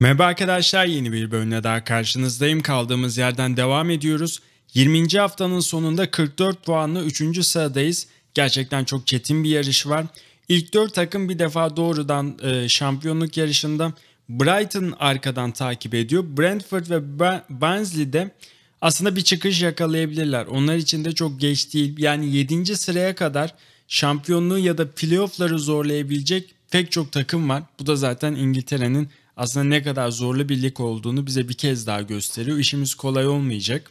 Merhaba arkadaşlar yeni bir bölümle daha karşınızdayım. Kaldığımız yerden devam ediyoruz. 20. haftanın sonunda 44 puanlı 3. sıradayız. Gerçekten çok çetin bir yarış var. İlk 4 takım bir defa doğrudan e, şampiyonluk yarışında Brighton arkadan takip ediyor. Brentford ve Burnley de aslında bir çıkış yakalayabilirler. Onlar için de çok geç değil. Yani 7. sıraya kadar şampiyonluğu ya da playoff'ları zorlayabilecek pek çok takım var. Bu da zaten İngiltere'nin aslında ne kadar zorlu bir lig olduğunu bize bir kez daha gösteriyor. İşimiz kolay olmayacak.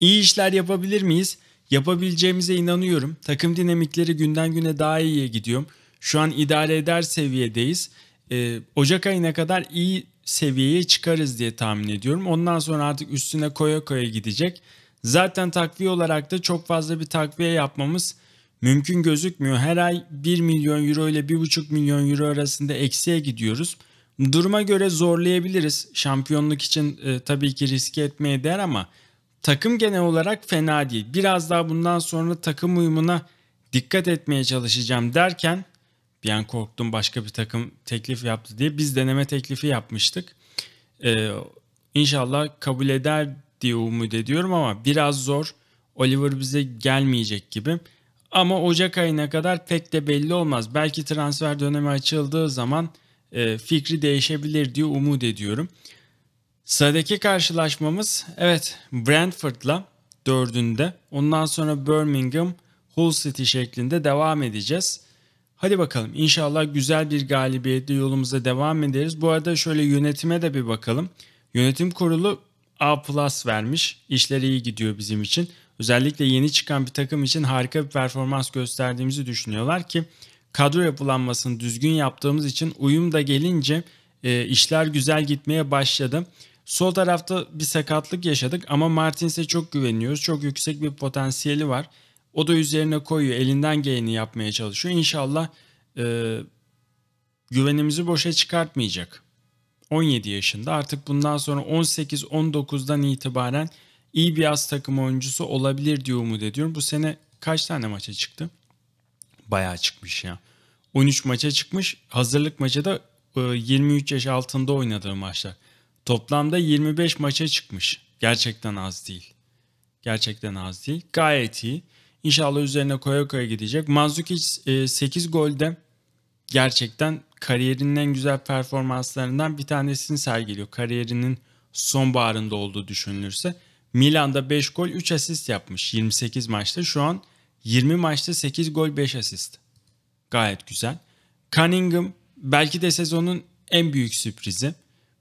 İyi işler yapabilir miyiz? Yapabileceğimize inanıyorum. Takım dinamikleri günden güne daha iyiye gidiyor. Şu an idare eder seviyedeyiz. Ee, Ocak ayına kadar iyi seviyeye çıkarız diye tahmin ediyorum. Ondan sonra artık üstüne koya koya gidecek. Zaten takviye olarak da çok fazla bir takviye yapmamız mümkün gözükmüyor. Her ay 1 milyon euro ile 1,5 milyon euro arasında eksiye gidiyoruz. Duruma göre zorlayabiliriz. Şampiyonluk için e, tabii ki riske etmeye değer ama takım genel olarak fena değil. Biraz daha bundan sonra takım uyumuna dikkat etmeye çalışacağım derken bir an korktum başka bir takım teklif yaptı diye biz deneme teklifi yapmıştık. Ee, inşallah kabul eder diye umut ediyorum ama biraz zor. Oliver bize gelmeyecek gibi. Ama Ocak ayına kadar pek de belli olmaz. Belki transfer dönemi açıldığı zaman e, fikri değişebilir diye umut ediyorum. Sıradaki karşılaşmamız evet Brentford'la dördünde. Ondan sonra Birmingham, Hull City şeklinde devam edeceğiz. Hadi bakalım inşallah güzel bir galibiyetle yolumuza devam ederiz. Bu arada şöyle yönetime de bir bakalım. Yönetim kurulu A plus vermiş. İşleri iyi gidiyor bizim için. Özellikle yeni çıkan bir takım için harika bir performans gösterdiğimizi düşünüyorlar ki kadro yapılanmasını düzgün yaptığımız için uyum da gelince e, işler güzel gitmeye başladı. Sol tarafta bir sakatlık yaşadık ama Martins'e çok güveniyoruz. Çok yüksek bir potansiyeli var. O da üzerine koyuyor. Elinden geleni yapmaya çalışıyor. İnşallah e, güvenimizi boşa çıkartmayacak. 17 yaşında artık bundan sonra 18-19'dan itibaren iyi bir az takım oyuncusu olabilir diye umut ediyorum. Bu sene kaç tane maça çıktı? bayağı çıkmış ya. 13 maça çıkmış. Hazırlık maçı da 23 e, yaş altında oynadığı maçlar. Toplamda 25 maça çıkmış. Gerçekten az değil. Gerçekten az değil. Gayet iyi. İnşallah üzerine koya koya gidecek. Mandzukic 8 e, golde gerçekten kariyerinin en güzel performanslarından bir tanesini sergiliyor. Kariyerinin sonbaharında olduğu düşünülürse. Milan'da 5 gol 3 asist yapmış 28 maçta. Şu an 20 maçta 8 gol 5 asist. Gayet güzel. Cunningham belki de sezonun en büyük sürprizi.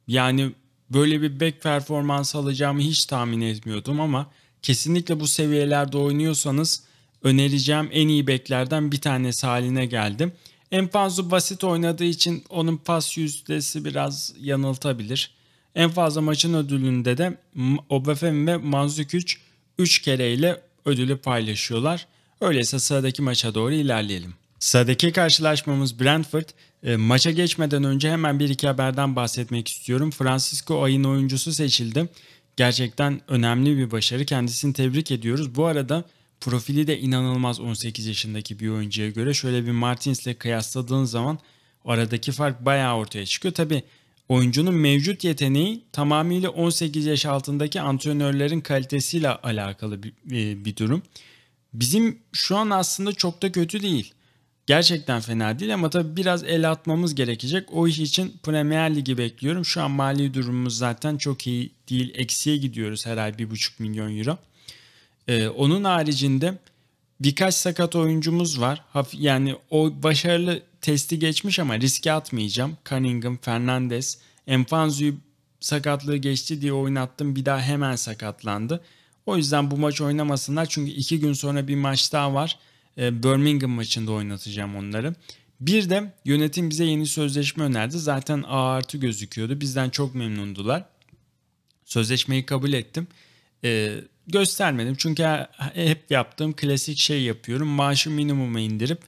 Yani böyle bir back performans alacağımı hiç tahmin etmiyordum ama kesinlikle bu seviyelerde oynuyorsanız önereceğim en iyi beklerden bir tanesi haline geldim. Enfanzu basit oynadığı için onun pas yüzdesi biraz yanıltabilir. En fazla maçın ödülünde de Obafemi ve Manzukic 3 kereyle ödülü paylaşıyorlar. Öyleyse sıradaki maça doğru ilerleyelim. Sıradaki karşılaşmamız Brentford. E, maça geçmeden önce hemen bir iki haberden bahsetmek istiyorum. Francisco ayın oyuncusu seçildi. Gerçekten önemli bir başarı. Kendisini tebrik ediyoruz. Bu arada profili de inanılmaz 18 yaşındaki bir oyuncuya göre. Şöyle bir Martins'le kıyasladığın zaman aradaki fark bayağı ortaya çıkıyor. Tabi oyuncunun mevcut yeteneği tamamıyla 18 yaş altındaki antrenörlerin kalitesiyle alakalı bir, e, bir durum bizim şu an aslında çok da kötü değil. Gerçekten fena değil ama tabii biraz el atmamız gerekecek. O iş için Premier Ligi bekliyorum. Şu an mali durumumuz zaten çok iyi değil. Eksiye gidiyoruz her ay 1,5 milyon euro. Ee, onun haricinde birkaç sakat oyuncumuz var. Yani o başarılı testi geçmiş ama riske atmayacağım. Cunningham, Fernandez, Enfanzu'yu sakatlığı geçti diye oynattım. Bir daha hemen sakatlandı. O yüzden bu maç oynamasınlar çünkü iki gün sonra bir maç daha var. Ee, Birmingham maçında oynatacağım onları. Bir de yönetim bize yeni sözleşme önerdi. Zaten A artı gözüküyordu. Bizden çok memnundular. Sözleşmeyi kabul ettim. Ee, göstermedim çünkü hep yaptığım klasik şey yapıyorum. Maaşı minimuma indirip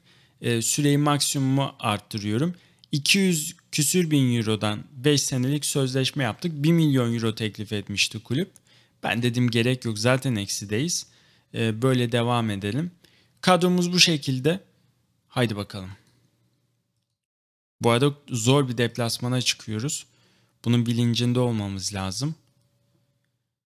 e, süreyi maksimumu arttırıyorum. 200 küsür bin eurodan 5 senelik sözleşme yaptık. 1 milyon euro teklif etmişti kulüp. Ben dedim gerek yok zaten eksideyiz. E, böyle devam edelim. Kadromuz bu şekilde. Haydi bakalım. Bu arada zor bir deplasmana çıkıyoruz. Bunun bilincinde olmamız lazım.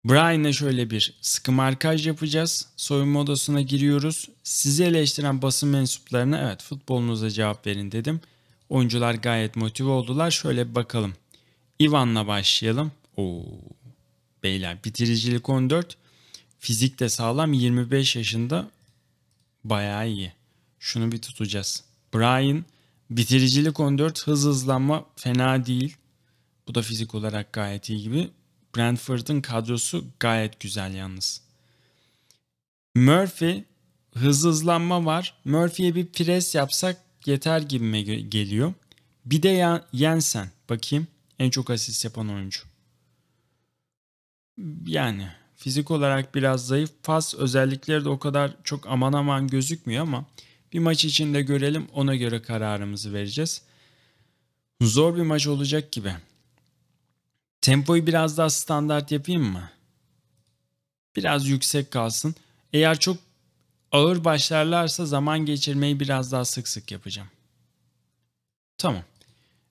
Brian'le şöyle bir sıkı markaj yapacağız. Soyunma odasına giriyoruz. Sizi eleştiren basın mensuplarına evet futbolunuza cevap verin dedim. Oyuncular gayet motive oldular. Şöyle bir bakalım. Ivan'la başlayalım. Oo, beyler. Bitiricilik 14. Fizik de sağlam 25 yaşında bayağı iyi. Şunu bir tutacağız. Brian bitiricilik 14 hız hızlanma fena değil. Bu da fizik olarak gayet iyi gibi. Brentford'ın kadrosu gayet güzel yalnız. Murphy hız hızlanma var. Murphy'ye bir pres yapsak yeter gibime geliyor. Bir de Jensen bakayım en çok asist yapan oyuncu. Yani fizik olarak biraz zayıf. Fas özellikleri de o kadar çok aman aman gözükmüyor ama bir maç içinde görelim ona göre kararımızı vereceğiz. Zor bir maç olacak gibi. Tempoyu biraz daha standart yapayım mı? Biraz yüksek kalsın. Eğer çok ağır başlarlarsa zaman geçirmeyi biraz daha sık sık yapacağım. Tamam.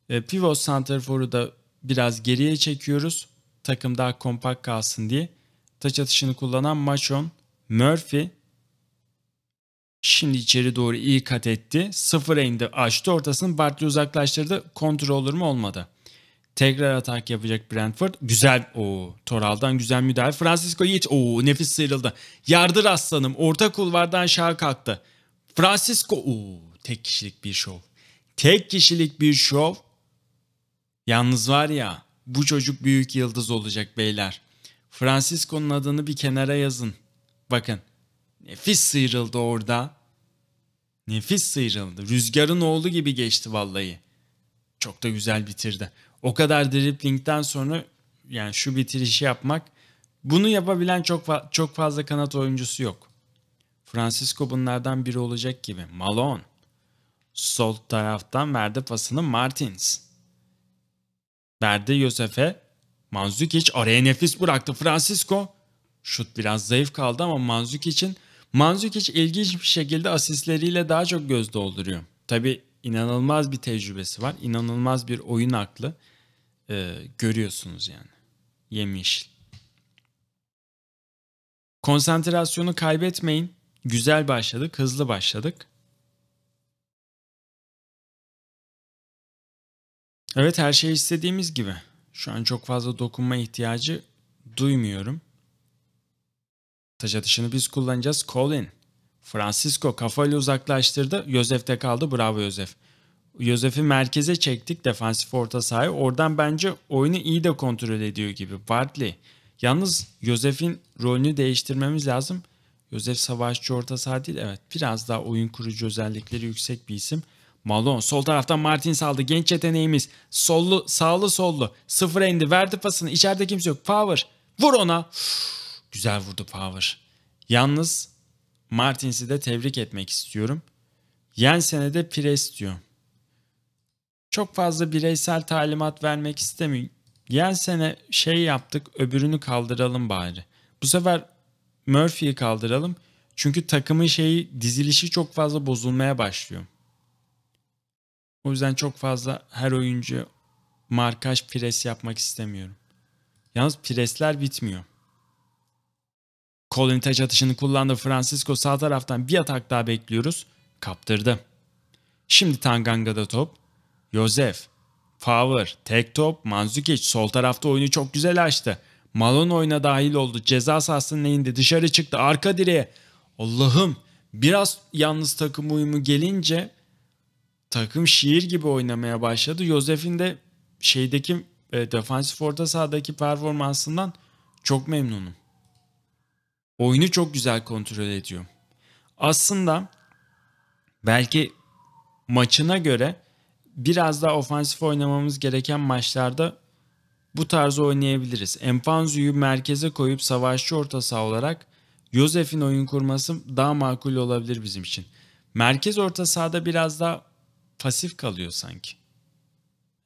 E, pivot center for'u da biraz geriye çekiyoruz takım daha kompakt kalsın diye taç atışını kullanan Machon Murphy şimdi içeri doğru iyi kat etti. Sıfır indi açtı ortasını Bartley uzaklaştırdı. Kontrol olur mu olmadı. Tekrar atak yapacak Brentford. Güzel. o Toral'dan güzel müdahale. Francisco Yates. o nefis sıyrıldı. Yardır aslanım. Orta kulvardan şaha kalktı. Francisco. o tek kişilik bir şov. Tek kişilik bir şov. Yalnız var ya bu çocuk büyük yıldız olacak beyler. Francisco'nun adını bir kenara yazın. Bakın. Nefis sıyrıldı orada. Nefis sıyrıldı. Rüzgarın oğlu gibi geçti vallahi. Çok da güzel bitirdi. O kadar driplingden sonra yani şu bitirişi yapmak bunu yapabilen çok fa- çok fazla kanat oyuncusu yok. Francisco bunlardan biri olacak gibi. Malone. Sol taraftan verdi pasını Martins. Verdi Yosef'e. Manzukic araya nefis bıraktı Francisco. Şut biraz zayıf kaldı ama Manzukic'in Manzukic ilginç bir şekilde asistleriyle daha çok göz dolduruyor. Tabi inanılmaz bir tecrübesi var. inanılmaz bir oyun aklı. Ee, görüyorsunuz yani. Yemişil. Konsantrasyonu kaybetmeyin. Güzel başladık, hızlı başladık. Evet her şey istediğimiz gibi. Şu an çok fazla dokunma ihtiyacı duymuyorum. Taş atışını biz kullanacağız. Colin. Francisco kafayla uzaklaştırdı. de kaldı. Bravo Yosef. Yosef'i merkeze çektik defansif orta sahaya. Oradan bence oyunu iyi de kontrol ediyor gibi. Bartley. Yalnız Yosef'in rolünü değiştirmemiz lazım. Yosef savaşçı orta saha değil. Evet biraz daha oyun kurucu özellikleri yüksek bir isim. Malon sol taraftan Martins aldı. Genç yeteneğimiz. Sollu, sağlı sollu. sıfır indi. Verdi pasını. İçeride kimse yok. Power. Vur ona. güzel vurdu Power. Yalnız Martins'i de tebrik etmek istiyorum. Yensen'e de pres diyor. Çok fazla bireysel talimat vermek istemiyorum. Yensen'e şey yaptık öbürünü kaldıralım bari. Bu sefer Murphy'yi kaldıralım. Çünkü takımın şeyi dizilişi çok fazla bozulmaya başlıyor. O yüzden çok fazla her oyuncu markaj pres yapmak istemiyorum. Yalnız presler bitmiyor. Colin taç atışını kullandı. Francisco sağ taraftan bir atak daha bekliyoruz. Kaptırdı. Şimdi Tanganga'da top. Yosef. Favor. Tek top. Manzukic sol tarafta oyunu çok güzel açtı. Malone oyuna dahil oldu. Ceza sahasının elinde dışarı çıktı. Arka direğe. Allah'ım biraz yalnız takım uyumu gelince takım şiir gibi oynamaya başladı. Josef'in de şeydeki e, defansif orta sahadaki performansından çok memnunum. Oyunu çok güzel kontrol ediyor. Aslında belki maçına göre biraz daha ofansif oynamamız gereken maçlarda bu tarzı oynayabiliriz. Empanzu'yu merkeze koyup savaşçı orta saha olarak Josef'in oyun kurması daha makul olabilir bizim için. Merkez orta sahada biraz daha pasif kalıyor sanki.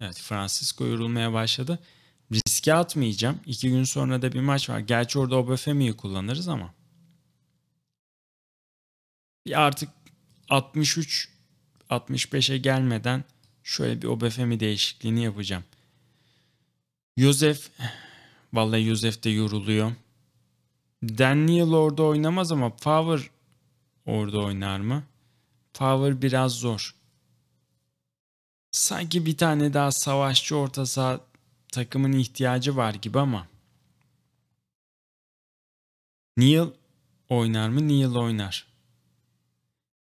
Evet Francisco yorulmaya başladı. Riske atmayacağım. İki gün sonra da bir maç var. Gerçi orada Obafemi'yi kullanırız ama. Bir artık 63 65'e gelmeden şöyle bir Obafemi değişikliğini yapacağım. Yosef vallahi Yosef de yoruluyor. Daniel orada oynamaz ama Favor orada oynar mı? Favor biraz zor sanki bir tane daha savaşçı orta saha takımın ihtiyacı var gibi ama. Neil oynar mı? Neil oynar.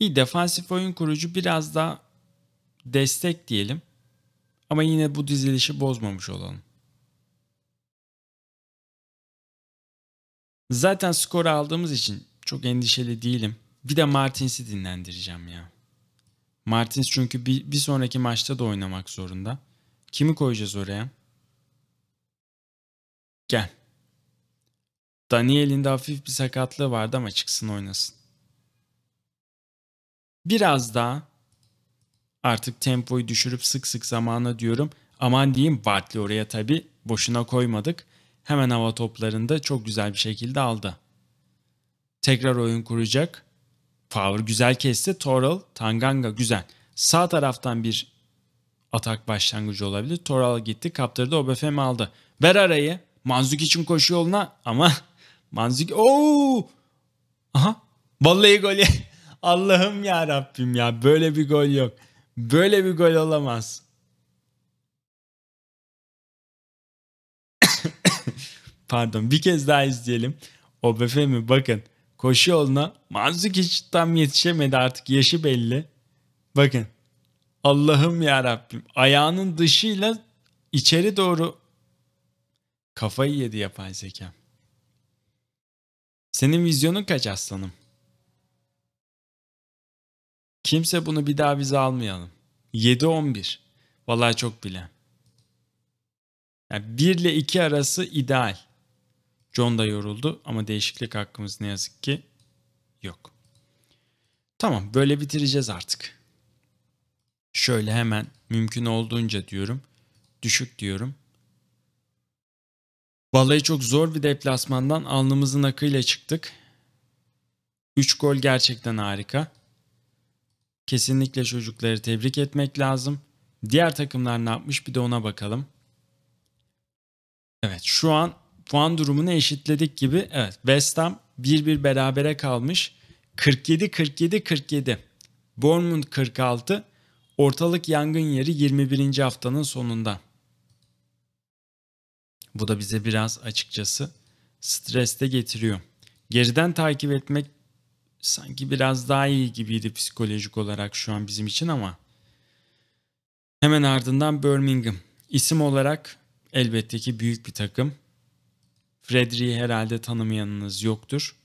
Bir defansif oyun kurucu biraz da destek diyelim. Ama yine bu dizilişi bozmamış olalım. Zaten skoru aldığımız için çok endişeli değilim. Bir de Martins'i dinlendireceğim ya. Martins çünkü bir, bir sonraki maçta da oynamak zorunda. Kimi koyacağız oraya? Gel. Daniel'in de hafif bir sakatlığı vardı ama çıksın oynasın. Biraz daha artık tempoyu düşürüp sık sık zamana diyorum. Aman diyeyim Bartley oraya tabi boşuna koymadık. Hemen hava toplarında çok güzel bir şekilde aldı. Tekrar oyun kuracak. Favre güzel kesti. Toral, Tanganga güzel. Sağ taraftan bir atak başlangıcı olabilir. Toral gitti kaptırdı. Obafemi aldı. Ver arayı. Manzuk için koşu yoluna ama Manzuk ooo aha vallahi gol Allah'ım ya Rabbim ya böyle bir gol yok. Böyle bir gol olamaz. Pardon bir kez daha izleyelim. Obafemi bakın koşu yoluna hiç tam yetişemedi artık yaşı belli. Bakın Allah'ım ya Rabbim ayağının dışıyla içeri doğru kafayı yedi yapay zeka. Senin vizyonun kaç aslanım? Kimse bunu bir daha bize almayalım. 7-11. Vallahi çok bile. Yani 1 ile 2 arası ideal. John da yoruldu ama değişiklik hakkımız ne yazık ki yok. Tamam böyle bitireceğiz artık. Şöyle hemen mümkün olduğunca diyorum. Düşük diyorum. Vallahi çok zor bir deplasmandan alnımızın akıyla çıktık. 3 gol gerçekten harika. Kesinlikle çocukları tebrik etmek lazım. Diğer takımlar ne yapmış bir de ona bakalım. Evet şu an puan durumunu eşitledik gibi. Evet West Ham 1-1 berabere kalmış. 47-47-47. Bournemouth 46. Ortalık yangın yeri 21. haftanın sonunda. Bu da bize biraz açıkçası stres de getiriyor. Geriden takip etmek sanki biraz daha iyi gibiydi psikolojik olarak şu an bizim için ama hemen ardından Birmingham. İsim olarak elbette ki büyük bir takım. Fredri'yi herhalde tanımayanınız yoktur.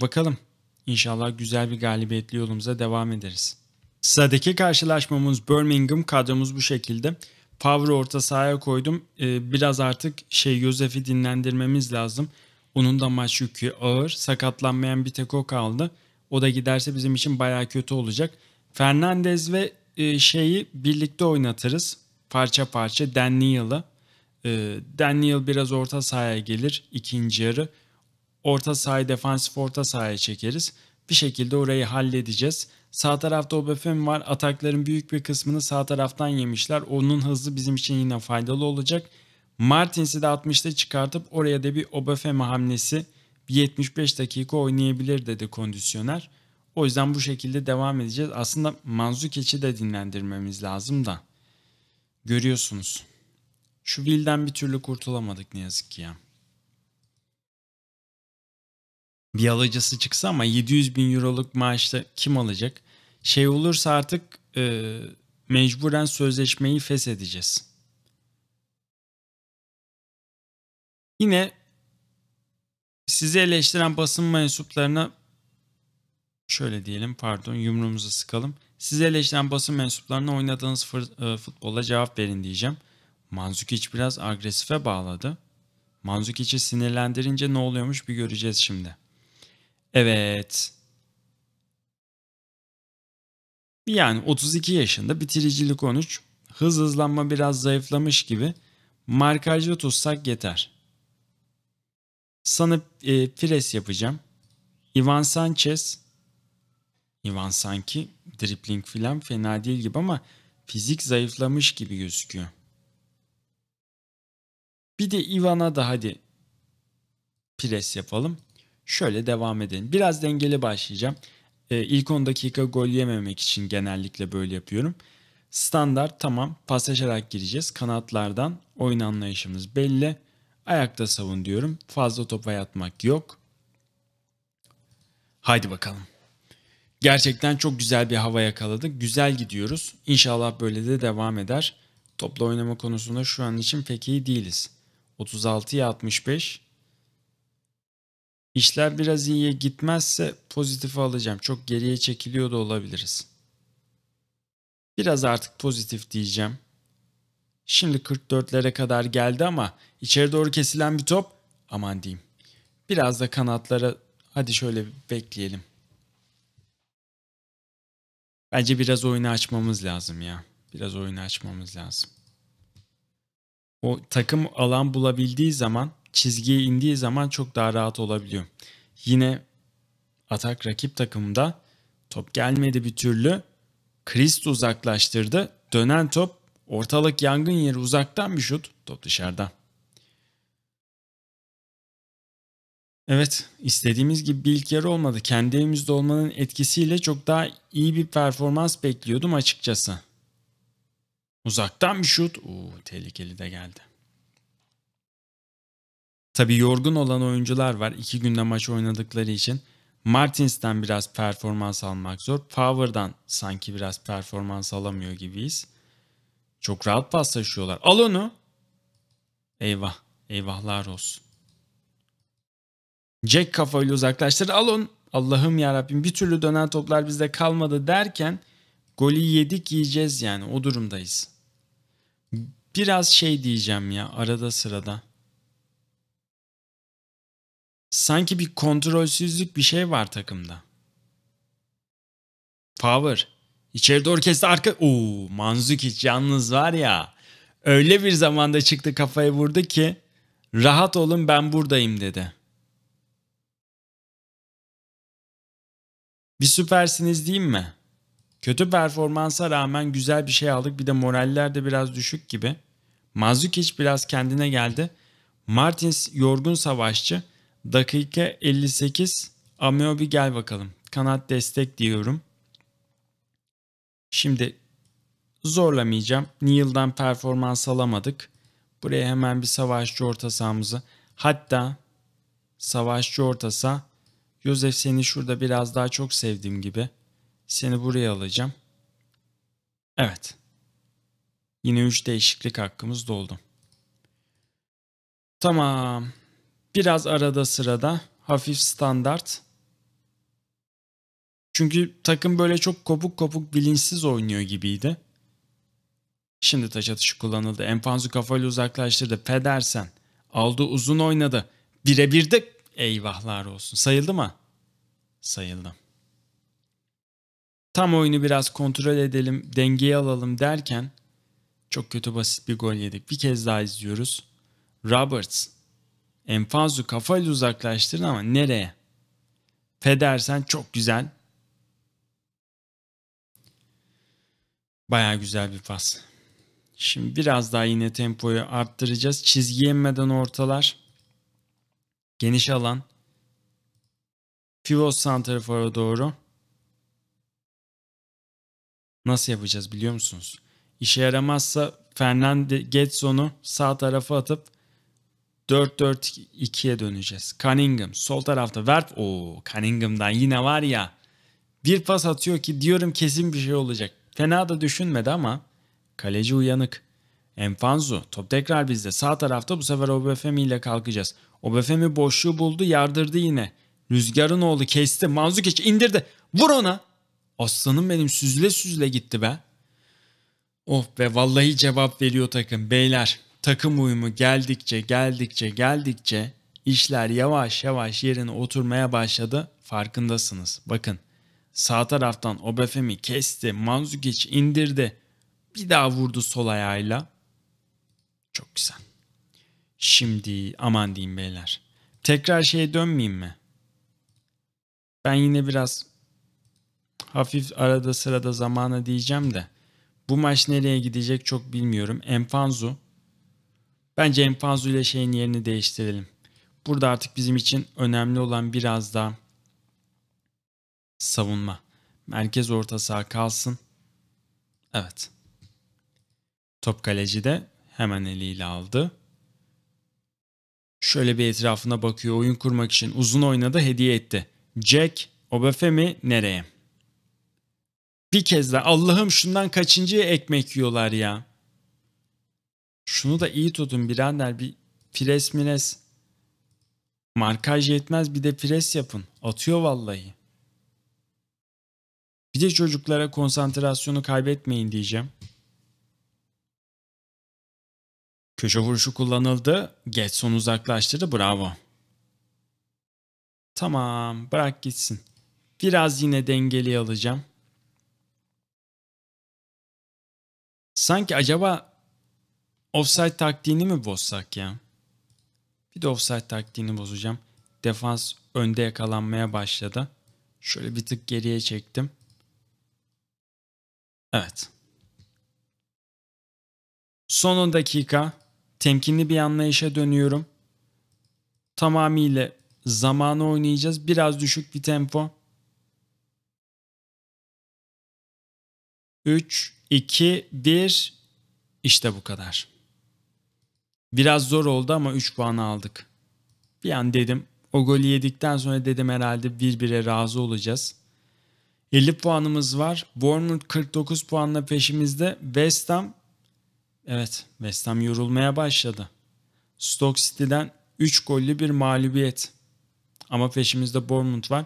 Bakalım. inşallah güzel bir galibiyetli yolumuza devam ederiz. Sadeki karşılaşmamız Birmingham kadromuz bu şekilde. Power'ı orta sahaya koydum. Ee, biraz artık şey Yosef'i dinlendirmemiz lazım. Onun da maç yükü ağır. Sakatlanmayan bir tek o kaldı. O da giderse bizim için baya kötü olacak. Fernandez ve e, şeyi birlikte oynatırız. Parça parça Dan Neal'ı. Ee, Daniel biraz orta sahaya gelir ikinci yarı. Orta sahayı defansif orta sahaya çekeriz. Bir şekilde orayı halledeceğiz. Sağ tarafta Obafemi var. Atakların büyük bir kısmını sağ taraftan yemişler. Onun hızı bizim için yine faydalı olacak. Martins'i de 60'ta çıkartıp oraya da bir Obafemi hamlesi 75 dakika oynayabilir dedi kondisyoner. O yüzden bu şekilde devam edeceğiz. Aslında Manzukiç'i de dinlendirmemiz lazım da. Görüyorsunuz. Şu Will'den bir türlü kurtulamadık ne yazık ki ya. Bir alıcısı çıksa ama 700 bin euroluk maaşla kim alacak? Şey olursa artık e, mecburen sözleşmeyi feshedeceğiz. Yine sizi eleştiren basın mensuplarına şöyle diyelim pardon yumruğumuzu sıkalım. Sizi eleştiren basın mensuplarına oynadığınız fır, e, futbola cevap verin diyeceğim. Manzukic biraz agresife bağladı. Manzukic'i sinirlendirince ne oluyormuş bir göreceğiz şimdi. Evet. Yani 32 yaşında bitiricilik 13. Hız hızlanma biraz zayıflamış gibi. Markajda tutsak yeter. Sana e, pres yapacağım. Ivan Sanchez. Ivan sanki dripling falan fena değil gibi ama fizik zayıflamış gibi gözüküyor. Bir de Ivan'a da hadi pres yapalım. Şöyle devam edelim. Biraz dengeli başlayacağım. Ee, ilk 10 dakika gol yememek için genellikle böyle yapıyorum. Standart tamam paslaşarak gireceğiz. Kanatlardan oyun anlayışımız belli. Ayakta savun diyorum. Fazla topa yatmak yok. Haydi bakalım. Gerçekten çok güzel bir hava yakaladık. Güzel gidiyoruz. İnşallah böyle de devam eder. Topla oynama konusunda şu an için pek iyi değiliz. 36'ya 65. İşler biraz iyiye gitmezse pozitif alacağım. Çok geriye çekiliyor da olabiliriz. Biraz artık pozitif diyeceğim. Şimdi 44'lere kadar geldi ama içeri doğru kesilen bir top aman diyeyim. Biraz da kanatlara hadi şöyle bekleyelim. Bence biraz oyunu açmamız lazım ya. Biraz oyunu açmamız lazım o takım alan bulabildiği zaman çizgiye indiği zaman çok daha rahat olabiliyor. Yine atak rakip takımda top gelmedi bir türlü. Krist uzaklaştırdı. Dönen top ortalık yangın yeri uzaktan bir şut. Top dışarıda. Evet istediğimiz gibi bir ilk yarı olmadı. Kendi evimizde olmanın etkisiyle çok daha iyi bir performans bekliyordum açıkçası. Uzaktan bir şut. Oo, tehlikeli de geldi. Tabii yorgun olan oyuncular var. İki günde maç oynadıkları için. Martins'ten biraz performans almak zor. Power'dan sanki biraz performans alamıyor gibiyiz. Çok rahat paslaşıyorlar. Al onu. Eyvah. Eyvahlar olsun. Jack kafayla uzaklaştırdı. Al onu. Allah'ım yarabbim bir türlü dönen toplar bizde kalmadı derken golü yedik yiyeceğiz yani o durumdayız. Biraz şey diyeceğim ya arada sırada. Sanki bir kontrolsüzlük bir şey var takımda. Power. İçeride orkestra kesti arka. Oo, Manzukic yalnız var ya. Öyle bir zamanda çıktı kafayı vurdu ki rahat olun ben buradayım dedi. Bir süpersiniz değil mi? Kötü performansa rağmen güzel bir şey aldık. Bir de moraller de biraz düşük gibi. Mazukic biraz kendine geldi. Martins yorgun savaşçı. Dakika 58. Ameobi gel bakalım. Kanat destek diyorum. Şimdi zorlamayacağım. Neil'dan performans alamadık. Buraya hemen bir savaşçı orta sahamızı. Hatta savaşçı orta saha. Josef seni şurada biraz daha çok sevdiğim gibi. Seni buraya alacağım. Evet. Yine 3 değişiklik hakkımız doldu. Tamam. Biraz arada sırada hafif standart. Çünkü takım böyle çok kopuk kopuk bilinçsiz oynuyor gibiydi. Şimdi taç atışı kullanıldı. Enfanzu kafayla uzaklaştırdı. Pedersen aldı uzun oynadı. Birebir de eyvahlar olsun. Sayıldı mı? Sayıldı tam oyunu biraz kontrol edelim, dengeye alalım derken çok kötü basit bir gol yedik. Bir kez daha izliyoruz. Roberts Enfazu kafayla uzaklaştırın ama nereye? Federsen çok güzel. Baya güzel bir pas. Şimdi biraz daha yine tempoyu arttıracağız. Çizgi yenmeden ortalar. Geniş alan. Pivot santrafora doğru. Nasıl yapacağız biliyor musunuz? İşe yaramazsa Fernand Getson'u sağ tarafa atıp 4-4-2'ye döneceğiz. Cunningham sol tarafta Vert. o Cunningham'dan yine var ya. Bir pas atıyor ki diyorum kesin bir şey olacak. Fena da düşünmedi ama kaleci uyanık. Enfanzu top tekrar bizde sağ tarafta bu sefer Obafemi ile kalkacağız. Obafemi boşluğu buldu yardırdı yine. Rüzgarın oğlu kesti. Manzukiç indirdi. Vur ona. Aslanım benim süzle süzle gitti be. Oh be vallahi cevap veriyor takım. Beyler takım uyumu geldikçe geldikçe geldikçe işler yavaş yavaş yerine oturmaya başladı. Farkındasınız. Bakın sağ taraftan Obafemi kesti. Manzukic indirdi. Bir daha vurdu sol ayağıyla. Çok güzel. Şimdi aman diyeyim beyler. Tekrar şeye dönmeyeyim mi? Ben yine biraz hafif arada sırada zamana diyeceğim de bu maç nereye gidecek çok bilmiyorum. Enfanzu. Bence Enfanzu ile şeyin yerini değiştirelim. Burada artık bizim için önemli olan biraz daha savunma. Merkez orta saha kalsın. Evet. Top kaleci de hemen eliyle aldı. Şöyle bir etrafına bakıyor. Oyun kurmak için uzun oynadı hediye etti. Jack, Obafemi nereye? Bir kez daha Allah'ım şundan kaçıncı ekmek yiyorlar ya. Şunu da iyi tutun birader bir pres mires. Markaj yetmez bir de fres yapın. Atıyor vallahi. Bir de çocuklara konsantrasyonu kaybetmeyin diyeceğim. Köşe vuruşu kullanıldı. Getson uzaklaştırdı. Bravo. Tamam bırak gitsin. Biraz yine dengeli alacağım. Sanki acaba offside taktiğini mi bozsak ya? Bir de offside taktiğini bozacağım. Defans önde yakalanmaya başladı. Şöyle bir tık geriye çektim. Evet. Son 10 dakika temkinli bir anlayışa dönüyorum. Tamamıyla zamanı oynayacağız. Biraz düşük bir tempo. 3 2, 1. işte bu kadar. Biraz zor oldu ama 3 puanı aldık. Bir an dedim o golü yedikten sonra dedim herhalde bir bire razı olacağız. 50 puanımız var. Bournemouth 49 puanla peşimizde. West Ham evet West Ham yorulmaya başladı. Stoke City'den 3 gollü bir mağlubiyet. Ama peşimizde Bournemouth var.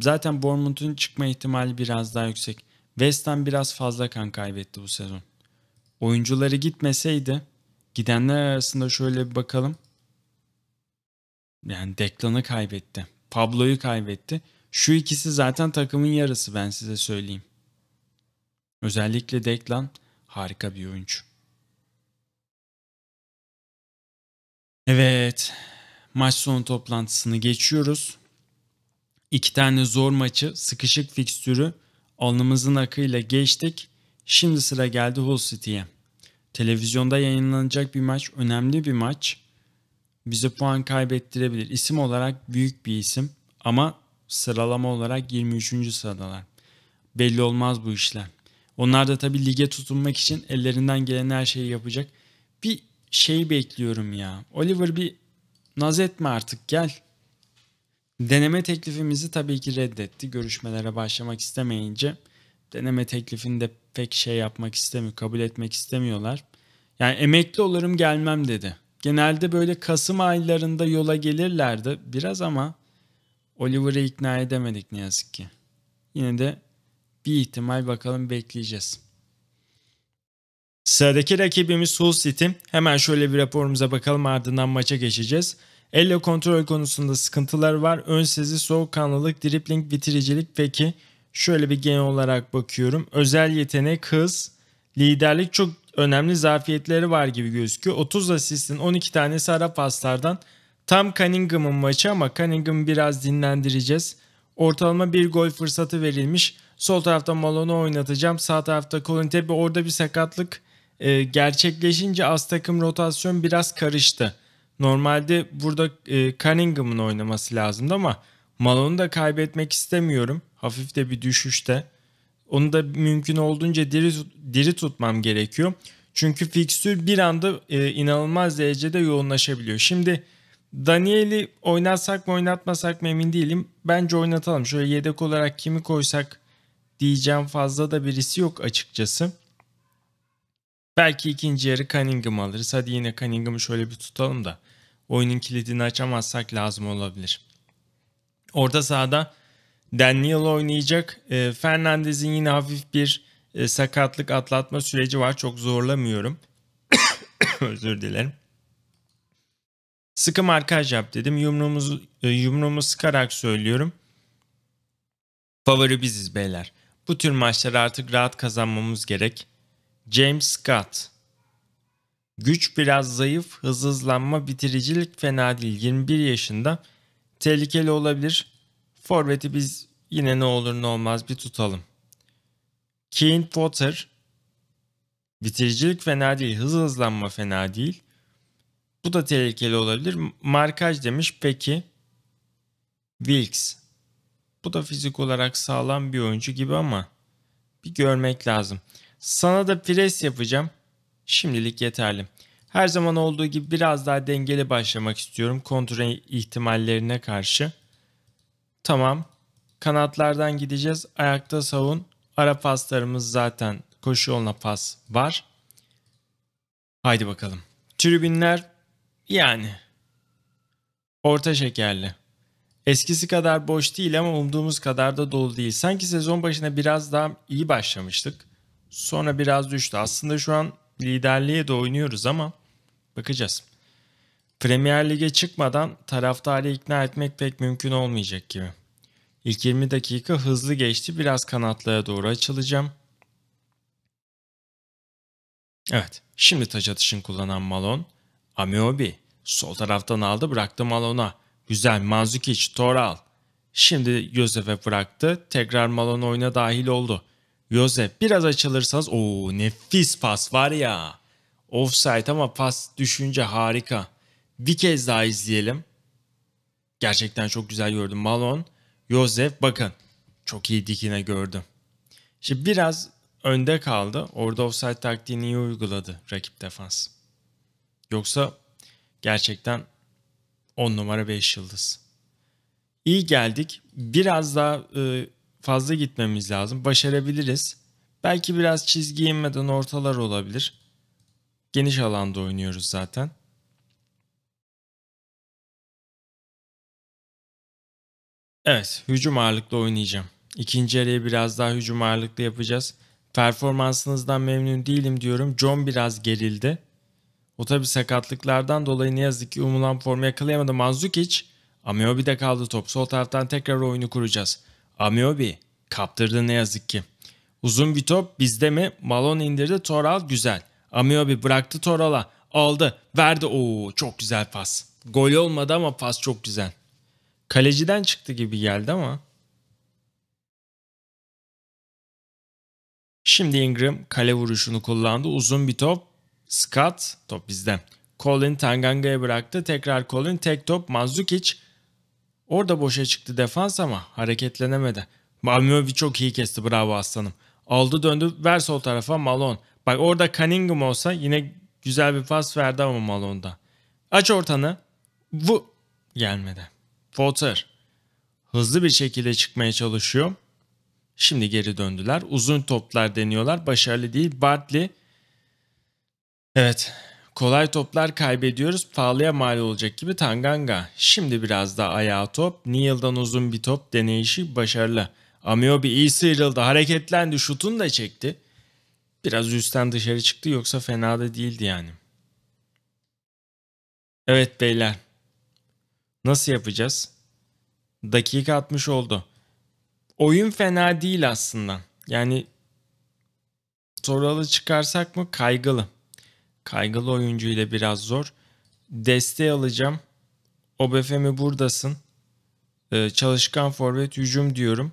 Zaten Bournemouth'un çıkma ihtimali biraz daha yüksek. West Ham biraz fazla kan kaybetti bu sezon. Oyuncuları gitmeseydi gidenler arasında şöyle bir bakalım. Yani Declan'ı kaybetti. Pablo'yu kaybetti. Şu ikisi zaten takımın yarısı ben size söyleyeyim. Özellikle Declan harika bir oyuncu. Evet. Maç sonu toplantısını geçiyoruz. İki tane zor maçı, sıkışık fikstürü Alnımızın akıyla geçtik. Şimdi sıra geldi Hull City'ye. Televizyonda yayınlanacak bir maç önemli bir maç. Bize puan kaybettirebilir. İsim olarak büyük bir isim ama sıralama olarak 23. sıradalar. Belli olmaz bu işler. Onlar da tabii lige tutunmak için ellerinden gelen her şeyi yapacak. Bir şey bekliyorum ya. Oliver bir naz etme artık gel. Deneme teklifimizi tabii ki reddetti. Görüşmelere başlamak istemeyince deneme teklifini de pek şey yapmak istemiyor, kabul etmek istemiyorlar. Yani emekli olurum gelmem dedi. Genelde böyle Kasım aylarında yola gelirlerdi biraz ama Oliver'ı ikna edemedik ne yazık ki. Yine de bir ihtimal bakalım bekleyeceğiz. Sıradaki rakibimiz Hull City. Hemen şöyle bir raporumuza bakalım ardından maça geçeceğiz. Elle kontrol konusunda sıkıntılar var. Ön sezi, soğukkanlılık, dripling, bitiricilik. Peki şöyle bir genel olarak bakıyorum. Özel yetenek, hız, liderlik çok önemli zafiyetleri var gibi gözüküyor. 30 asistin 12 tanesi ara paslardan. Tam Cunningham'ın maçı ama Cunningham'ı biraz dinlendireceğiz. Ortalama bir gol fırsatı verilmiş. Sol tarafta Malone'u oynatacağım. Sağ tarafta Colin Tepe. Orada bir sakatlık e, gerçekleşince az takım rotasyon biraz karıştı. Normalde burada e, Cunningham'ın oynaması lazımdı ama Malone'u da kaybetmek istemiyorum. Hafif de bir düşüşte. Onu da mümkün olduğunca diri, diri tutmam gerekiyor. Çünkü fikstür bir anda e, inanılmaz derecede yoğunlaşabiliyor. Şimdi Daniel'i oynatsak mı oynatmasak mı emin değilim. Bence oynatalım. Şöyle yedek olarak kimi koysak diyeceğim fazla da birisi yok açıkçası. Belki ikinci yarı Cunningham alırız. Hadi yine Cunningham'ı şöyle bir tutalım da oyunun kilidini açamazsak lazım olabilir. Orta sahada Daniel oynayacak. E, Fernandez'in yine hafif bir e, sakatlık atlatma süreci var. Çok zorlamıyorum. Özür dilerim. Sıkı markaj yap dedim. Yumruğumuzu, e, yumruğumu sıkarak söylüyorum. Favori biziz beyler. Bu tür maçları artık rahat kazanmamız gerek. James Scott Güç biraz zayıf, hız hızlanma, bitiricilik fena değil. 21 yaşında tehlikeli olabilir. Forvet'i biz yine ne olur ne olmaz bir tutalım. Kane Potter bitiricilik fena değil, hız hızlanma fena değil. Bu da tehlikeli olabilir. Markaj demiş peki. Wilks. Bu da fizik olarak sağlam bir oyuncu gibi ama bir görmek lazım. Sana da pres yapacağım şimdilik yeterli. Her zaman olduğu gibi biraz daha dengeli başlamak istiyorum kontrol ihtimallerine karşı. Tamam. Kanatlardan gideceğiz. Ayakta savun. Ara paslarımız zaten koşu yoluna pas var. Haydi bakalım. Tribünler yani orta şekerli. Eskisi kadar boş değil ama umduğumuz kadar da dolu değil. Sanki sezon başına biraz daha iyi başlamıştık. Sonra biraz düştü. Aslında şu an Liderliğe de oynuyoruz ama bakacağız. Premier Lig'e çıkmadan taraftarı ikna etmek pek mümkün olmayacak gibi. İlk 20 dakika hızlı geçti. Biraz kanatlara doğru açılacağım. Evet. Şimdi taç atışın kullanan Malon. Amiobi. Sol taraftan aldı bıraktı Malon'a. Güzel Manzukic Toral. Şimdi Josef'e bıraktı. Tekrar Malon oyuna dahil oldu. Josep biraz açılırsanız o nefis pas var ya. Offside ama pas düşünce harika. Bir kez daha izleyelim. Gerçekten çok güzel gördüm. Malon, Josep bakın. Çok iyi dikine gördüm. Şimdi biraz önde kaldı. Orada offside taktiğini iyi uyguladı rakip defans. Yoksa gerçekten 10 numara 5 yıldız. İyi geldik. Biraz daha e, fazla gitmemiz lazım. Başarabiliriz. Belki biraz çizgi inmeden ortalar olabilir. Geniş alanda oynuyoruz zaten. Evet, hücum ağırlıklı oynayacağım. İkinci yarıyı biraz daha hücum ağırlıklı yapacağız. Performansınızdan memnun değilim diyorum. John biraz gerildi. O tabi sakatlıklardan dolayı ne yazık ki umulan formu yakalayamadı. Manzukic Ameobi'de kaldı top. Sol taraftan tekrar oyunu kuracağız. Amiobi kaptırdı ne yazık ki. Uzun bir top bizde mi? Malone indirdi Toral güzel. Amiobi bıraktı Toral'a. Aldı. Verdi. Oo çok güzel pas. Gol olmadı ama pas çok güzel. Kaleciden çıktı gibi geldi ama. Şimdi Ingram kale vuruşunu kullandı. Uzun bir top. Scott top bizde. Colin Tanganga'ya bıraktı. Tekrar Colin tek top. Manzukic Orada boşa çıktı defans ama hareketlenemedi. Malmövi çok iyi kesti bravo aslanım. Aldı döndü ver sol tarafa Malone. Bak orada Cunningham olsa yine güzel bir pas verdi ama Malone'da. Aç ortanı. Vu gelmedi. Potter hızlı bir şekilde çıkmaya çalışıyor. Şimdi geri döndüler. Uzun toplar deniyorlar. Başarılı değil. Bartley Evet Kolay toplar kaybediyoruz pahalıya mal olacak gibi Tanganga. Şimdi biraz daha ayağa top. Neal'dan uzun bir top deneyişi başarılı. Amiobi iyi sıyrıldı hareketlendi şutunu da çekti. Biraz üstten dışarı çıktı yoksa fena da değildi yani. Evet beyler. Nasıl yapacağız? Dakika 60 oldu. Oyun fena değil aslında. Yani Soralı çıkarsak mı kaygılı. Kaygılı oyuncu ile biraz zor. Desteği alacağım. Obefemi buradasın. Ee, çalışkan forvet hücum diyorum.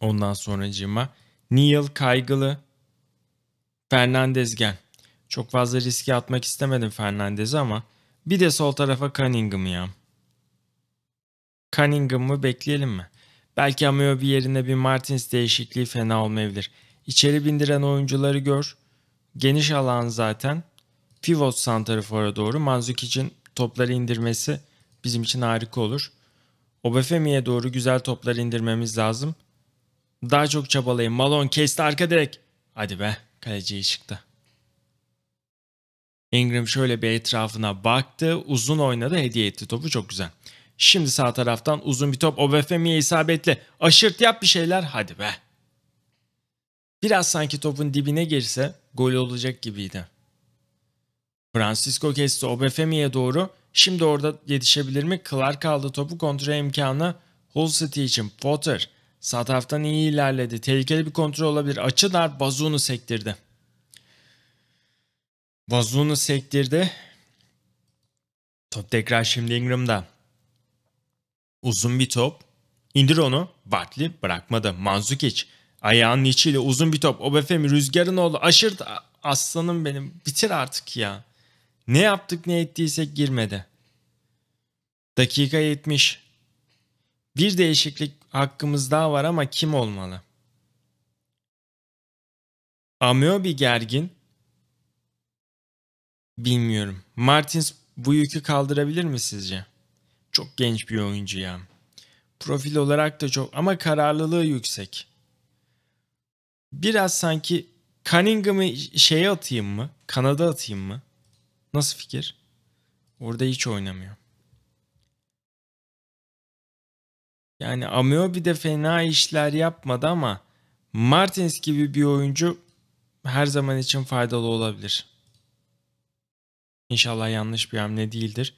Ondan sonra cima. Neil kaygılı. Fernandez gel. Çok fazla riske atmak istemedim Fernandez'i ama bir de sol tarafa Cunningham'ı ya. Cunningham'ı bekleyelim mi? Belki Amio bir yerine bir Martins değişikliği fena olmayabilir. İçeri bindiren oyuncuları gör. Geniş alan zaten. Pivot santrafora doğru Manzukic'in topları indirmesi bizim için harika olur. Obafemi'ye doğru güzel topları indirmemiz lazım. Daha çok çabalayın. Malon kesti arka direk. Hadi be kaleciyi çıktı. Ingram şöyle bir etrafına baktı. Uzun oynadı hediye etti topu çok güzel. Şimdi sağ taraftan uzun bir top Obafemi'ye isabetli. Aşırt yap bir şeyler hadi be. Biraz sanki topun dibine girse gol olacak gibiydi. Francisco kesti Obefemi'ye doğru. Şimdi orada yetişebilir mi? Clark aldı topu kontrol imkanı. Hull City için Potter. Sağ taraftan iyi ilerledi. Tehlikeli bir kontrol olabilir. Açı dar Bazoon'u sektirdi. Bazoon'u sektirdi. Top tekrar şimdi Ingram'da. Uzun bir top. İndir onu. Bartley bırakmadı. Manzukic. Ayağının içiyle uzun bir top. Obafemi rüzgarın oldu. Aşır aslanım benim. Bitir artık ya. Ne yaptık ne ettiysek girmedi. Dakika 70. Bir değişiklik hakkımız daha var ama kim olmalı? Amiobi gergin. Bilmiyorum. Martins bu yükü kaldırabilir mi sizce? Çok genç bir oyuncu ya. Profil olarak da çok ama kararlılığı yüksek biraz sanki Cunningham'ı şeye atayım mı? Kanada atayım mı? Nasıl fikir? Orada hiç oynamıyor. Yani Ameobi de fena işler yapmadı ama Martins gibi bir oyuncu her zaman için faydalı olabilir. İnşallah yanlış bir hamle değildir.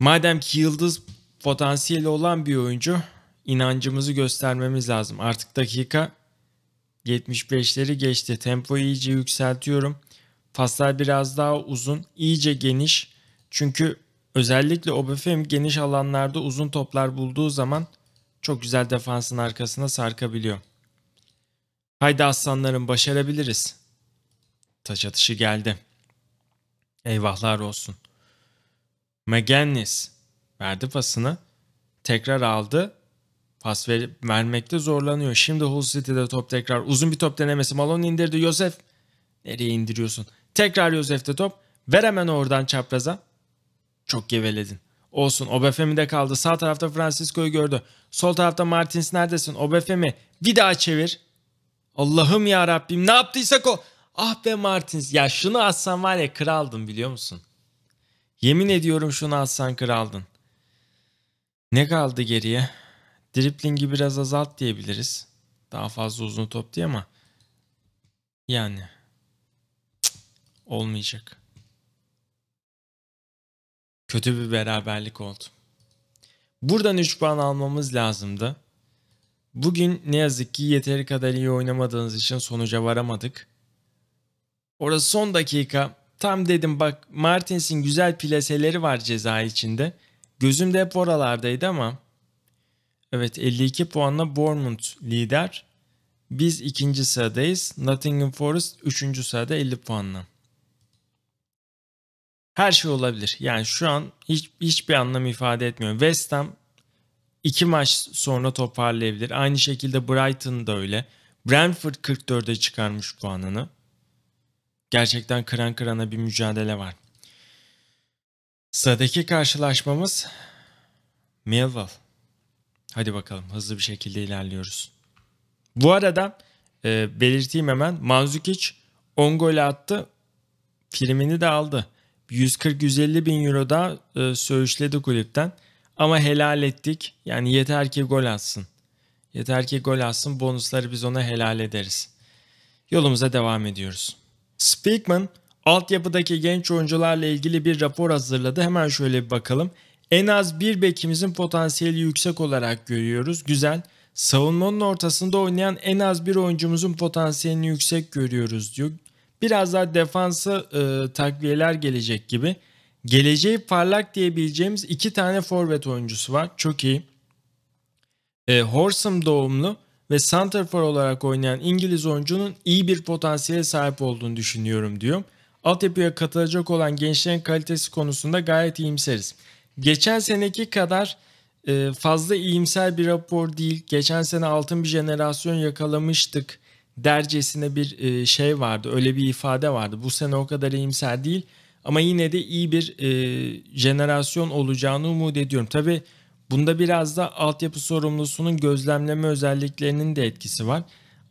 Madem ki yıldız potansiyeli olan bir oyuncu inancımızı göstermemiz lazım. Artık dakika 75'leri geçti. tempo iyice yükseltiyorum. Paslar biraz daha uzun, iyice geniş. Çünkü özellikle Obafemi geniş alanlarda uzun toplar bulduğu zaman çok güzel defansın arkasına sarkabiliyor. Haydi aslanlarım başarabiliriz. Taç atışı geldi. Eyvahlar olsun. McGinnis verdi pasını. Tekrar aldı pas ver, vermekte zorlanıyor. Şimdi Hull City'de top tekrar. Uzun bir top denemesi. Malone indirdi. Yosef nereye indiriyorsun? Tekrar Yosef'te top. Ver hemen oradan çapraza. Çok geveledin. Olsun de kaldı. Sağ tarafta Francisco'yu gördü. Sol tarafta Martins neredesin? Obafemi bir daha çevir. Allah'ım ya Rabbim ne yaptıysak o. Ah be Martins ya şunu atsan var ya kraldın biliyor musun? Yemin ediyorum şunu atsan kraldın. Ne kaldı geriye? Driplingi biraz azalt diyebiliriz. Daha fazla uzun top diye ama yani Cık. olmayacak. Kötü bir beraberlik oldu. Buradan 3 puan almamız lazımdı. Bugün ne yazık ki yeteri kadar iyi oynamadığınız için sonuca varamadık. Orası son dakika. Tam dedim bak Martins'in güzel plaseleri var ceza içinde. Gözümde hep oralardaydı ama Evet 52 puanla Bournemouth lider. Biz ikinci sıradayız. Nottingham Forest üçüncü sırada 50 puanla. Her şey olabilir. Yani şu an hiç, hiçbir anlam ifade etmiyor. West Ham iki maç sonra toparlayabilir. Aynı şekilde Brighton da öyle. Brentford 44'e çıkarmış puanını. Gerçekten kıran kırana bir mücadele var. Sıradaki karşılaşmamız Millwall. Hadi bakalım hızlı bir şekilde ilerliyoruz. Bu arada e, belirteyim hemen Manzukic 10 gol attı. Filmini de aldı. 140-150 bin euro da e, söğüşledi kulüpten. Ama helal ettik. Yani yeter ki gol atsın. Yeter ki gol atsın bonusları biz ona helal ederiz. Yolumuza devam ediyoruz. Speakman altyapıdaki genç oyuncularla ilgili bir rapor hazırladı. Hemen şöyle bir bakalım. En az bir bekimizin potansiyeli yüksek olarak görüyoruz. Güzel. Savunmanın ortasında oynayan en az bir oyuncumuzun potansiyelini yüksek görüyoruz diyor. Biraz daha defansı e, takviyeler gelecek gibi. Geleceği parlak diyebileceğimiz iki tane forvet oyuncusu var. Çok iyi. E, Horsam doğumlu ve Santerfor olarak oynayan İngiliz oyuncunun iyi bir potansiyele sahip olduğunu düşünüyorum diyor. Altyapıya katılacak olan gençlerin kalitesi konusunda gayet iyimseriz geçen seneki kadar e, fazla iyimser bir rapor değil. Geçen sene altın bir jenerasyon yakalamıştık dercesine bir e, şey vardı. Öyle bir ifade vardı. Bu sene o kadar iyimser değil ama yine de iyi bir e, jenerasyon olacağını umut ediyorum. Tabi bunda biraz da altyapı sorumlusunun gözlemleme özelliklerinin de etkisi var.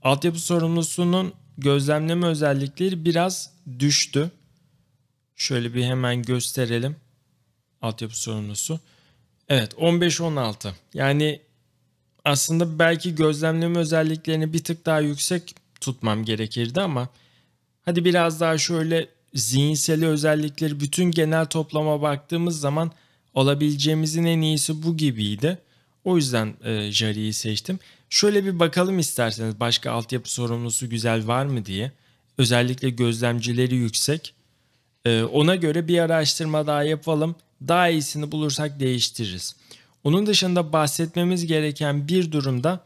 Altyapı sorumlusunun gözlemleme özellikleri biraz düştü. Şöyle bir hemen gösterelim altyapı sorumlusu. Evet 15-16 yani aslında belki gözlemleme özelliklerini bir tık daha yüksek tutmam gerekirdi ama hadi biraz daha şöyle zihinsel özellikleri bütün genel toplama baktığımız zaman olabileceğimizin en iyisi bu gibiydi. O yüzden e, Jari'yi seçtim. Şöyle bir bakalım isterseniz başka altyapı sorumlusu güzel var mı diye. Özellikle gözlemcileri yüksek. E, ona göre bir araştırma daha yapalım daha iyisini bulursak değiştiririz. Onun dışında bahsetmemiz gereken bir durumda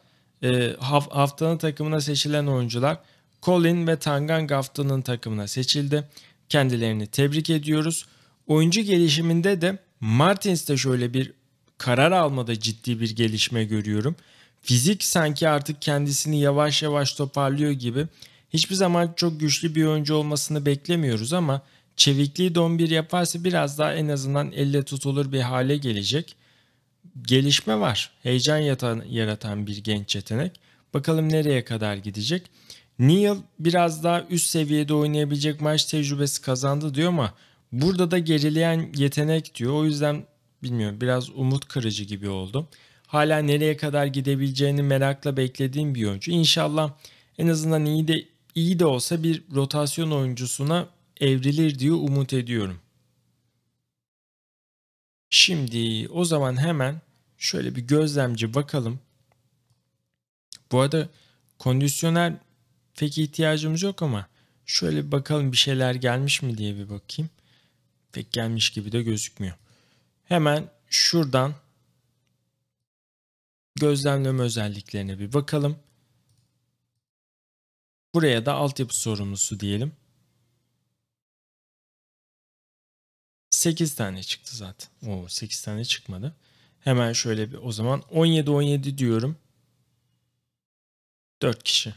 e, haftanın takımına seçilen oyuncular Colin ve Tanganga haftanın takımına seçildi. Kendilerini tebrik ediyoruz. Oyuncu gelişiminde de Martins'te şöyle bir karar almada ciddi bir gelişme görüyorum. Fizik sanki artık kendisini yavaş yavaş toparlıyor gibi. Hiçbir zaman çok güçlü bir oyuncu olmasını beklemiyoruz ama Çevikliği don bir yaparsa biraz daha en azından elle tutulur bir hale gelecek. Gelişme var. Heyecan yatan, yaratan bir genç yetenek. Bakalım nereye kadar gidecek. Neil biraz daha üst seviyede oynayabilecek maç tecrübesi kazandı diyor ama burada da gerileyen yetenek diyor. O yüzden bilmiyorum biraz umut kırıcı gibi oldu. Hala nereye kadar gidebileceğini merakla beklediğim bir oyuncu. İnşallah en azından iyi de iyi de olsa bir rotasyon oyuncusuna evrilir diye umut ediyorum. Şimdi o zaman hemen şöyle bir gözlemci bakalım. Bu arada kondisyoner pek ihtiyacımız yok ama şöyle bir bakalım bir şeyler gelmiş mi diye bir bakayım. Pek gelmiş gibi de gözükmüyor. Hemen şuradan gözlemleme özelliklerine bir bakalım. Buraya da altyapı sorumlusu diyelim. 8 tane çıktı zaten. Oo 8 tane çıkmadı. Hemen şöyle bir o zaman 17 17 diyorum. 4 kişi.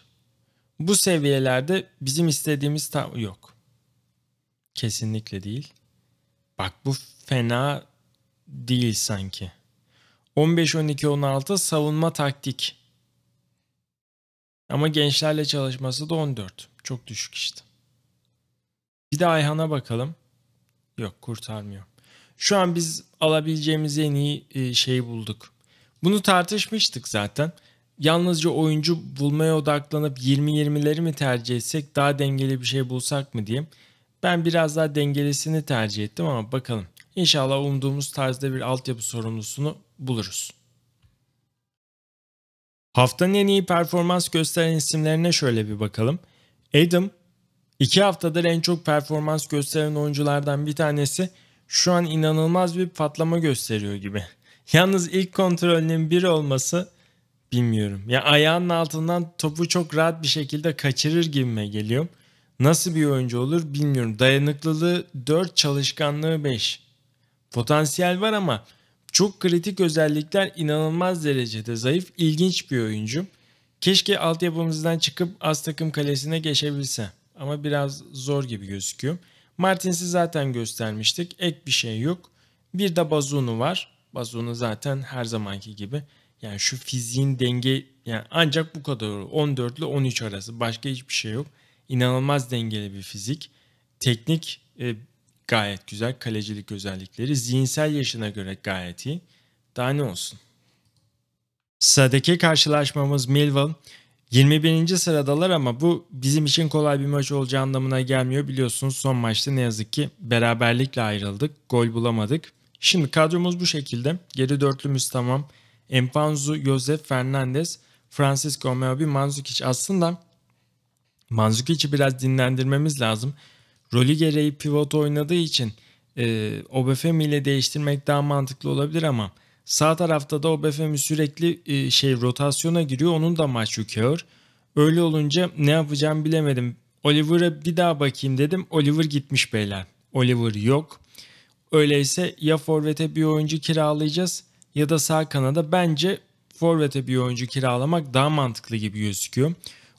Bu seviyelerde bizim istediğimiz ta yok. Kesinlikle değil. Bak bu fena değil sanki. 15 12 16 savunma taktik. Ama gençlerle çalışması da 14. Çok düşük işte. Bir de Ayhan'a bakalım. Yok kurtarmıyor. Şu an biz alabileceğimiz en iyi e, şeyi bulduk. Bunu tartışmıştık zaten. Yalnızca oyuncu bulmaya odaklanıp 20-20'leri mi tercih etsek daha dengeli bir şey bulsak mı diyeyim? Ben biraz daha dengelisini tercih ettim ama bakalım. İnşallah umduğumuz tarzda bir altyapı sorumlusunu buluruz. Haftanın en iyi performans gösteren isimlerine şöyle bir bakalım. Adam İki haftadır en çok performans gösteren oyunculardan bir tanesi şu an inanılmaz bir patlama gösteriyor gibi. Yalnız ilk kontrolünün bir olması bilmiyorum. Ya ayağının altından topu çok rahat bir şekilde kaçırır gibime geliyor. Nasıl bir oyuncu olur bilmiyorum. Dayanıklılığı 4, çalışkanlığı 5. Potansiyel var ama çok kritik özellikler inanılmaz derecede zayıf, ilginç bir oyuncu. Keşke altyapımızdan çıkıp az takım kalesine geçebilse ama biraz zor gibi gözüküyor. Martins'i zaten göstermiştik. Ek bir şey yok. Bir de Bazunu var. Bazunu zaten her zamanki gibi. Yani şu fiziğin denge yani ancak bu kadar. 14 ile 13 arası. Başka hiçbir şey yok. İnanılmaz dengeli bir fizik. Teknik e, gayet güzel. Kalecilik özellikleri. Zihinsel yaşına göre gayet iyi. Daha ne olsun. Sıradaki karşılaşmamız Millwall. 21. sıradalar ama bu bizim için kolay bir maç olacağı anlamına gelmiyor. Biliyorsunuz son maçta ne yazık ki beraberlikle ayrıldık. Gol bulamadık. Şimdi kadromuz bu şekilde. Geri dörtlümüz tamam. Empanzu, Josef, Fernandez, Francisco Meobi, Manzukic. Aslında Manzukic'i biraz dinlendirmemiz lazım. Rolü gereği pivot oynadığı için e, Obafemi ile değiştirmek daha mantıklı olabilir ama... Sağ tarafta da OBFM sürekli e, şey rotasyona giriyor. Onun da maç yüküyor. Öyle olunca ne yapacağımı bilemedim. Oliver'a bir daha bakayım dedim. Oliver gitmiş beyler. Oliver yok. Öyleyse ya Forvet'e bir oyuncu kiralayacağız ya da sağ kanada bence Forvet'e bir oyuncu kiralamak daha mantıklı gibi gözüküyor.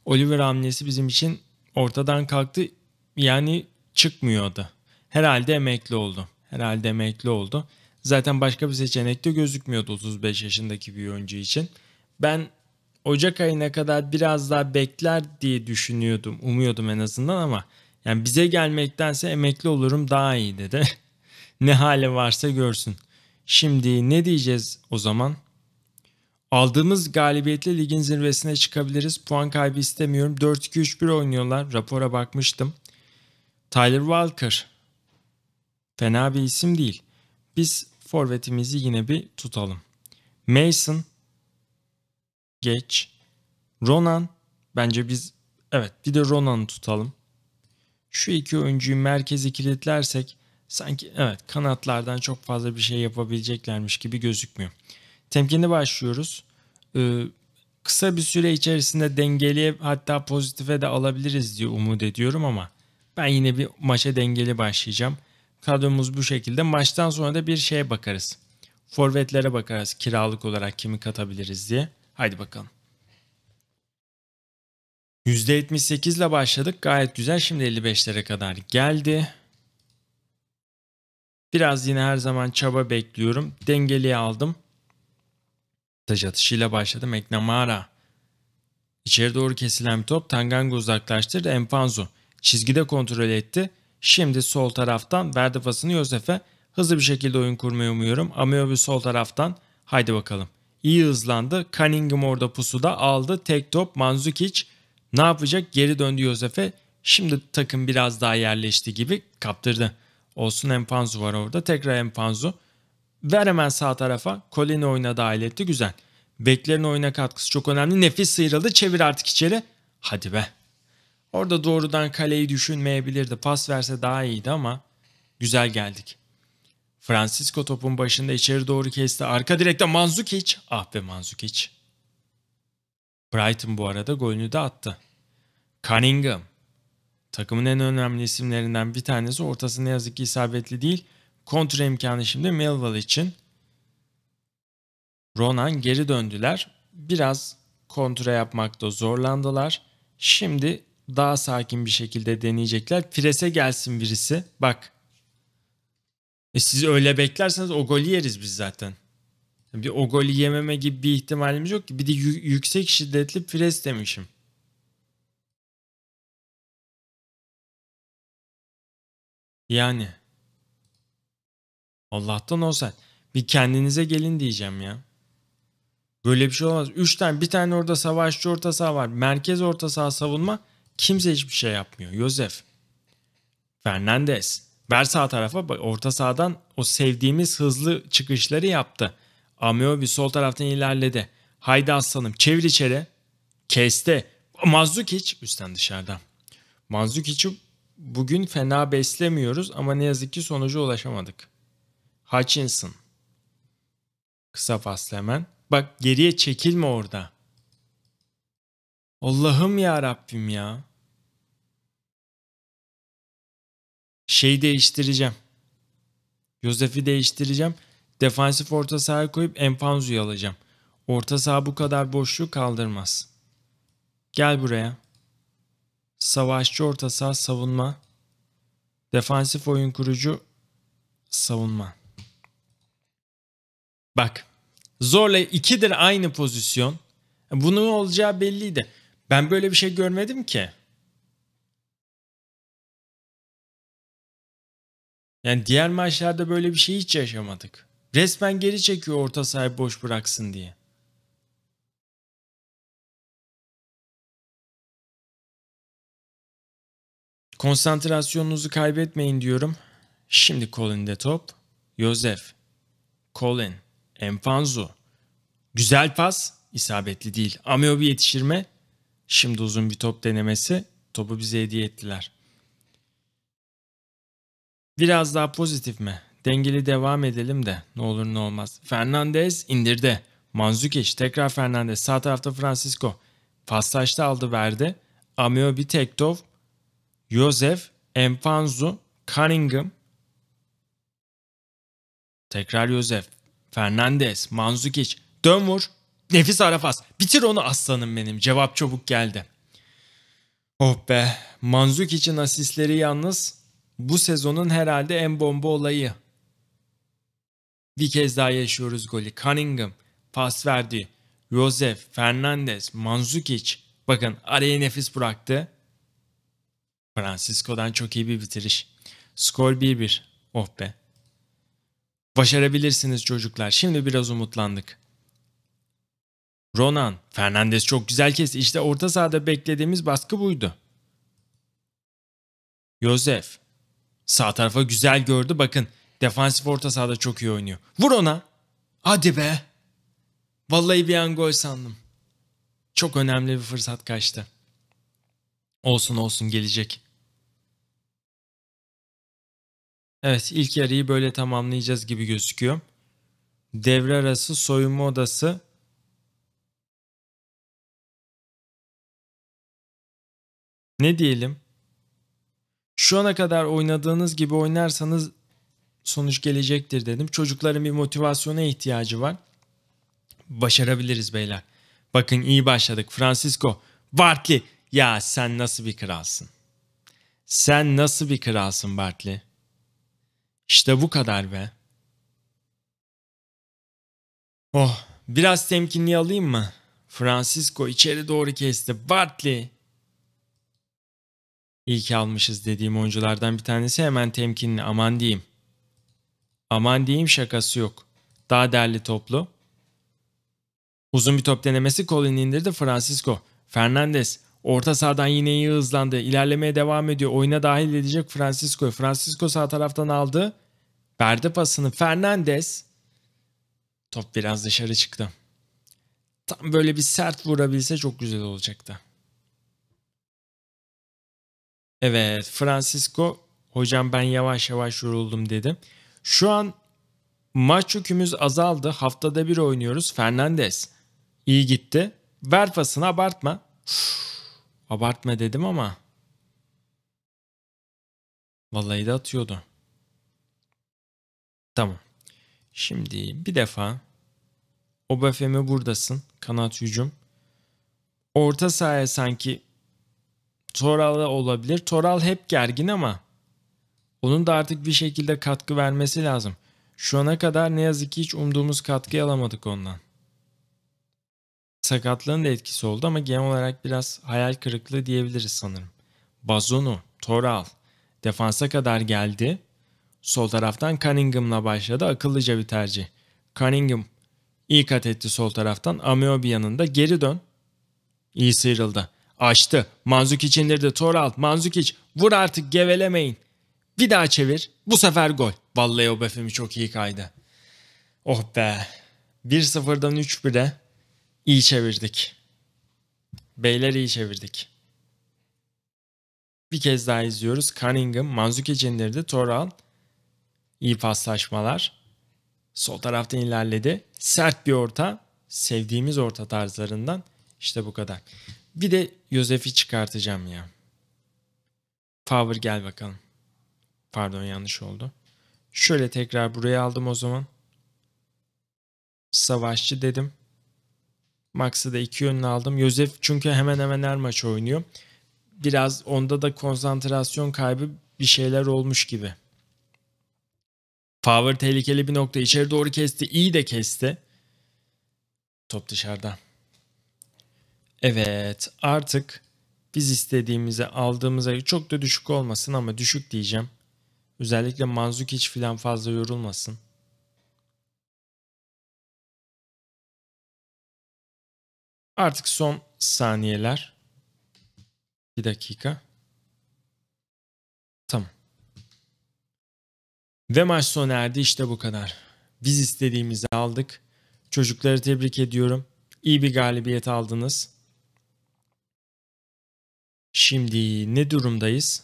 Oliver hamlesi bizim için ortadan kalktı. Yani çıkmıyordu. Herhalde emekli oldu. Herhalde emekli oldu. Zaten başka bir seçenek de gözükmüyordu 35 yaşındaki bir oyuncu için. Ben Ocak ayına kadar biraz daha bekler diye düşünüyordum. Umuyordum en azından ama yani bize gelmektense emekli olurum daha iyi dedi. ne hale varsa görsün. Şimdi ne diyeceğiz o zaman? Aldığımız galibiyetle ligin zirvesine çıkabiliriz. Puan kaybı istemiyorum. 4-2-3-1 oynuyorlar. Rapora bakmıştım. Tyler Walker. Fena bir isim değil. Biz forvetimizi yine bir tutalım. Mason geç. Ronan bence biz evet bir de Ronan'ı tutalım. Şu iki oyuncuyu merkezi kilitlersek sanki evet kanatlardan çok fazla bir şey yapabileceklermiş gibi gözükmüyor. Temkinli başlıyoruz. Ee, kısa bir süre içerisinde dengeli, hatta pozitife de alabiliriz diye umut ediyorum ama ben yine bir maça dengeli başlayacağım. Kadromuz bu şekilde. Maçtan sonra da bir şeye bakarız. Forvetlere bakarız. Kiralık olarak kimi katabiliriz diye. Haydi bakalım. %78 ile başladık. Gayet güzel. Şimdi 55'lere kadar geldi. Biraz yine her zaman çaba bekliyorum. Dengeliye aldım. Taş atışıyla başladım. Eknamara. İçeri doğru kesilen bir top. Tanganga uzaklaştırdı. Empanzo. Çizgide kontrol etti. Şimdi sol taraftan verdi pasını Yosef'e. Hızlı bir şekilde oyun kurmayı umuyorum. Amiobi sol taraftan. Haydi bakalım. İyi hızlandı. Cunningham orada pusuda aldı. Tek top Manzukic. Ne yapacak? Geri döndü Yosef'e. Şimdi takım biraz daha yerleşti gibi kaptırdı. Olsun Empanzu var orada. Tekrar Empanzu. Ver hemen sağ tarafa. Colin'i oyuna dahil etti. Güzel. Beklerin oyuna katkısı çok önemli. Nefis sıyrıldı. Çevir artık içeri. Hadi be. Orada doğrudan kaleyi düşünmeyebilirdi. Pas verse daha iyiydi ama güzel geldik. Francisco topun başında içeri doğru kesti. Arka direkte Manzukic. Ah be Manzukic. Brighton bu arada golünü de attı. Cunningham. Takımın en önemli isimlerinden bir tanesi. Ortası ne yazık ki isabetli değil. Kontra imkanı şimdi Melville için. Ronan geri döndüler. Biraz kontra yapmakta zorlandılar. Şimdi daha sakin bir şekilde deneyecekler. Prese gelsin birisi. Bak. E siz öyle beklerseniz o golü yeriz biz zaten. Bir o golü yememe gibi bir ihtimalimiz yok ki. Bir de yüksek şiddetli pres demişim. Yani. Allah'tan olsa. Bir kendinize gelin diyeceğim ya. Böyle bir şey olmaz. 3 tane bir tane orada savaşçı orta saha var. Merkez orta saha savunma. Kimse hiçbir şey yapmıyor. Yosef, Fernandez. Ver sağ tarafa orta sahadan o sevdiğimiz hızlı çıkışları yaptı. Ameo bir sol taraftan ilerledi. Haydi aslanım çevir içeri. Kesti. Mazzukic üstten dışarıdan. Manzukic'i bugün fena beslemiyoruz ama ne yazık ki sonuca ulaşamadık. Hutchinson. Kısa pas hemen. Bak geriye çekilme orada. Allah'ım ya Rabbim ya. Şey değiştireceğim. Josef'i değiştireceğim. Defansif orta sahaya koyup Empanzu'yu alacağım. Orta saha bu kadar boşluğu kaldırmaz. Gel buraya. Savaşçı orta saha savunma. Defansif oyun kurucu savunma. Bak. Zorla ikidir aynı pozisyon. Bunun olacağı belliydi. Ben böyle bir şey görmedim ki. Yani diğer maçlarda böyle bir şey hiç yaşamadık. Resmen geri çekiyor orta sahayı boş bıraksın diye. Konsantrasyonunuzu kaybetmeyin diyorum. Şimdi Colin'de top. Yosef. Colin. Enfanzu. Güzel pas. isabetli değil. Ameo bir yetişirme. Şimdi uzun bir top denemesi. Topu bize hediye ettiler. Biraz daha pozitif mi? Dengeli devam edelim de ne olur ne olmaz. Fernandez indirdi. Manzukic tekrar Fernandez. Sağ tarafta Francisco. Pastaşta aldı verdi. Amiobi Tektov. Yosef. Empanzu. Cunningham. Tekrar Yosef. Fernandez. Manzukic. Dön vur. Nefis Arafas. Bitir onu aslanım benim. Cevap çabuk geldi. Oh be. Manzukic'in asistleri yalnız bu sezonun herhalde en bomba olayı. Bir kez daha yaşıyoruz golü. Cunningham pas verdi. Josef, Fernandez, Manzukic. Bakın araya nefis bıraktı. Francisco'dan çok iyi bir bitiriş. Skor 1-1. Oh be. Başarabilirsiniz çocuklar. Şimdi biraz umutlandık. Ronan, Fernandez çok güzel kesti. İşte orta sahada beklediğimiz baskı buydu. Josef, Sağ tarafa güzel gördü bakın. Defansif orta sahada çok iyi oynuyor. Vur ona. Hadi be. Vallahi bir an gol sandım. Çok önemli bir fırsat kaçtı. Olsun olsun gelecek. Evet ilk yarıyı böyle tamamlayacağız gibi gözüküyor. Devre arası soyunma odası ne diyelim? şu ana kadar oynadığınız gibi oynarsanız sonuç gelecektir dedim. Çocukların bir motivasyona ihtiyacı var. Başarabiliriz beyler. Bakın iyi başladık. Francisco, Bartley. Ya sen nasıl bir kralsın? Sen nasıl bir kralsın Bartley? İşte bu kadar be. Oh, biraz temkinli alayım mı? Francisco içeri doğru kesti. Bartley, İyi ki almışız dediğim oyunculardan bir tanesi hemen temkinli aman diyeyim. Aman diyeyim şakası yok. Daha değerli toplu. Uzun bir top denemesi Colin indirdi Francisco. Fernandez orta sahadan yine iyi hızlandı. İlerlemeye devam ediyor. Oyuna dahil edecek Francisco. Francisco sağ taraftan aldı. Verdi pasını Fernandez. Top biraz dışarı çıktı. Tam böyle bir sert vurabilse çok güzel olacaktı. Evet Francisco hocam ben yavaş yavaş yoruldum dedi. Şu an maç yükümüz azaldı. Haftada bir oynuyoruz. Fernandez iyi gitti. Verfasını abartma. Uf, abartma dedim ama. Vallahi de atıyordu. Tamam. Şimdi bir defa Obafemi buradasın. Kanat hücum. Orta sahaya sanki Toral'ı olabilir. Toral hep gergin ama onun da artık bir şekilde katkı vermesi lazım. Şu ana kadar ne yazık ki hiç umduğumuz katkı alamadık ondan. Sakatlığın da etkisi oldu ama genel olarak biraz hayal kırıklığı diyebiliriz sanırım. Bazunu, Toral defansa kadar geldi. Sol taraftan Cunningham'la başladı. Akıllıca bir tercih. Cunningham iyi kat etti sol taraftan. Amiobi yanında geri dön. İyi sıyrıldı. Açtı. Manzukic indirdi. Toral. Manzukic. Vur artık gevelemeyin. Bir daha çevir. Bu sefer gol. Vallahi o befemi çok iyi kaydı. Oh be. 1-0'dan 3-1'e iyi çevirdik. Beyler iyi çevirdik. Bir kez daha izliyoruz. Cunningham, Manzukic indirdi. Toral. İyi paslaşmalar. Sol tarafta ilerledi. Sert bir orta. Sevdiğimiz orta tarzlarından. İşte bu kadar. Bir de Yosef'i çıkartacağım ya. Favor gel bakalım. Pardon yanlış oldu. Şöyle tekrar buraya aldım o zaman. Savaşçı dedim. Max'ı da iki yönlü aldım. Yosef çünkü hemen hemen her maç oynuyor. Biraz onda da konsantrasyon kaybı bir şeyler olmuş gibi. Favor tehlikeli bir nokta. içeri doğru kesti. İyi de kesti. Top dışarıda. Evet artık biz istediğimize aldığımız çok da düşük olmasın ama düşük diyeceğim. Özellikle Manzukic filan fazla yorulmasın. Artık son saniyeler. Bir dakika. Tamam. Ve maç sona erdi işte bu kadar. Biz istediğimizi aldık. Çocukları tebrik ediyorum. İyi bir galibiyet aldınız. Şimdi ne durumdayız?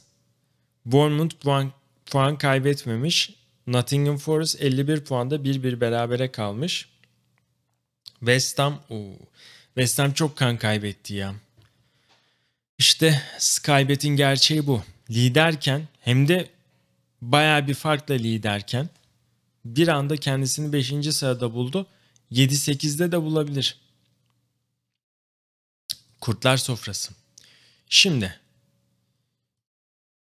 Bournemouth puan, puan kaybetmemiş. Nottingham Forest 51 puanda 1-1 berabere kalmış. West Ham, oo, West Ham çok kan kaybetti ya. İşte Skybet'in gerçeği bu. Liderken hem de baya bir farkla liderken bir anda kendisini 5. sırada buldu. 7-8'de de bulabilir. Kurtlar sofrası. Şimdi.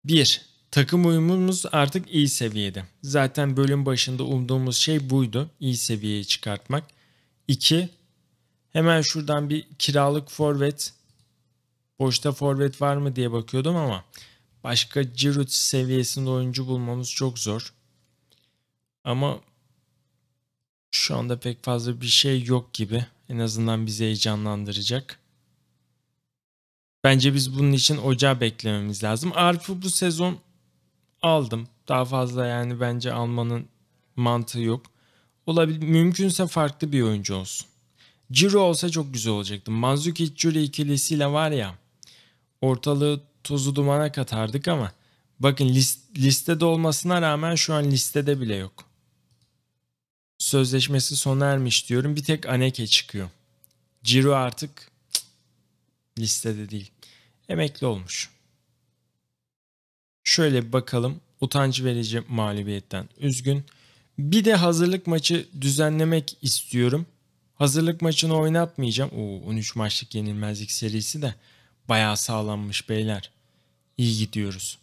bir Takım uyumumuz artık iyi seviyede. Zaten bölüm başında umduğumuz şey buydu. İyi seviyeye çıkartmak. İki Hemen şuradan bir kiralık forvet. Boşta forvet var mı diye bakıyordum ama başka Giroud seviyesinde oyuncu bulmamız çok zor. Ama şu anda pek fazla bir şey yok gibi. En azından bizi heyecanlandıracak. Bence biz bunun için ocağı beklememiz lazım. Arif'i bu sezon aldım. Daha fazla yani bence almanın mantığı yok. Olabilir, mümkünse farklı bir oyuncu olsun. Ciro olsa çok güzel olacaktı. Manzuki Ciro ikilisiyle var ya ortalığı tozu dumana katardık ama bakın list, listede olmasına rağmen şu an listede bile yok. Sözleşmesi sona ermiş diyorum. Bir tek Aneke çıkıyor. Ciro artık Listede değil. Emekli olmuş. Şöyle bir bakalım. Utanç verici mağlubiyetten üzgün. Bir de hazırlık maçı düzenlemek istiyorum. Hazırlık maçını oynatmayacağım. Oo, 13 maçlık yenilmezlik serisi de bayağı sağlanmış beyler. İyi gidiyoruz.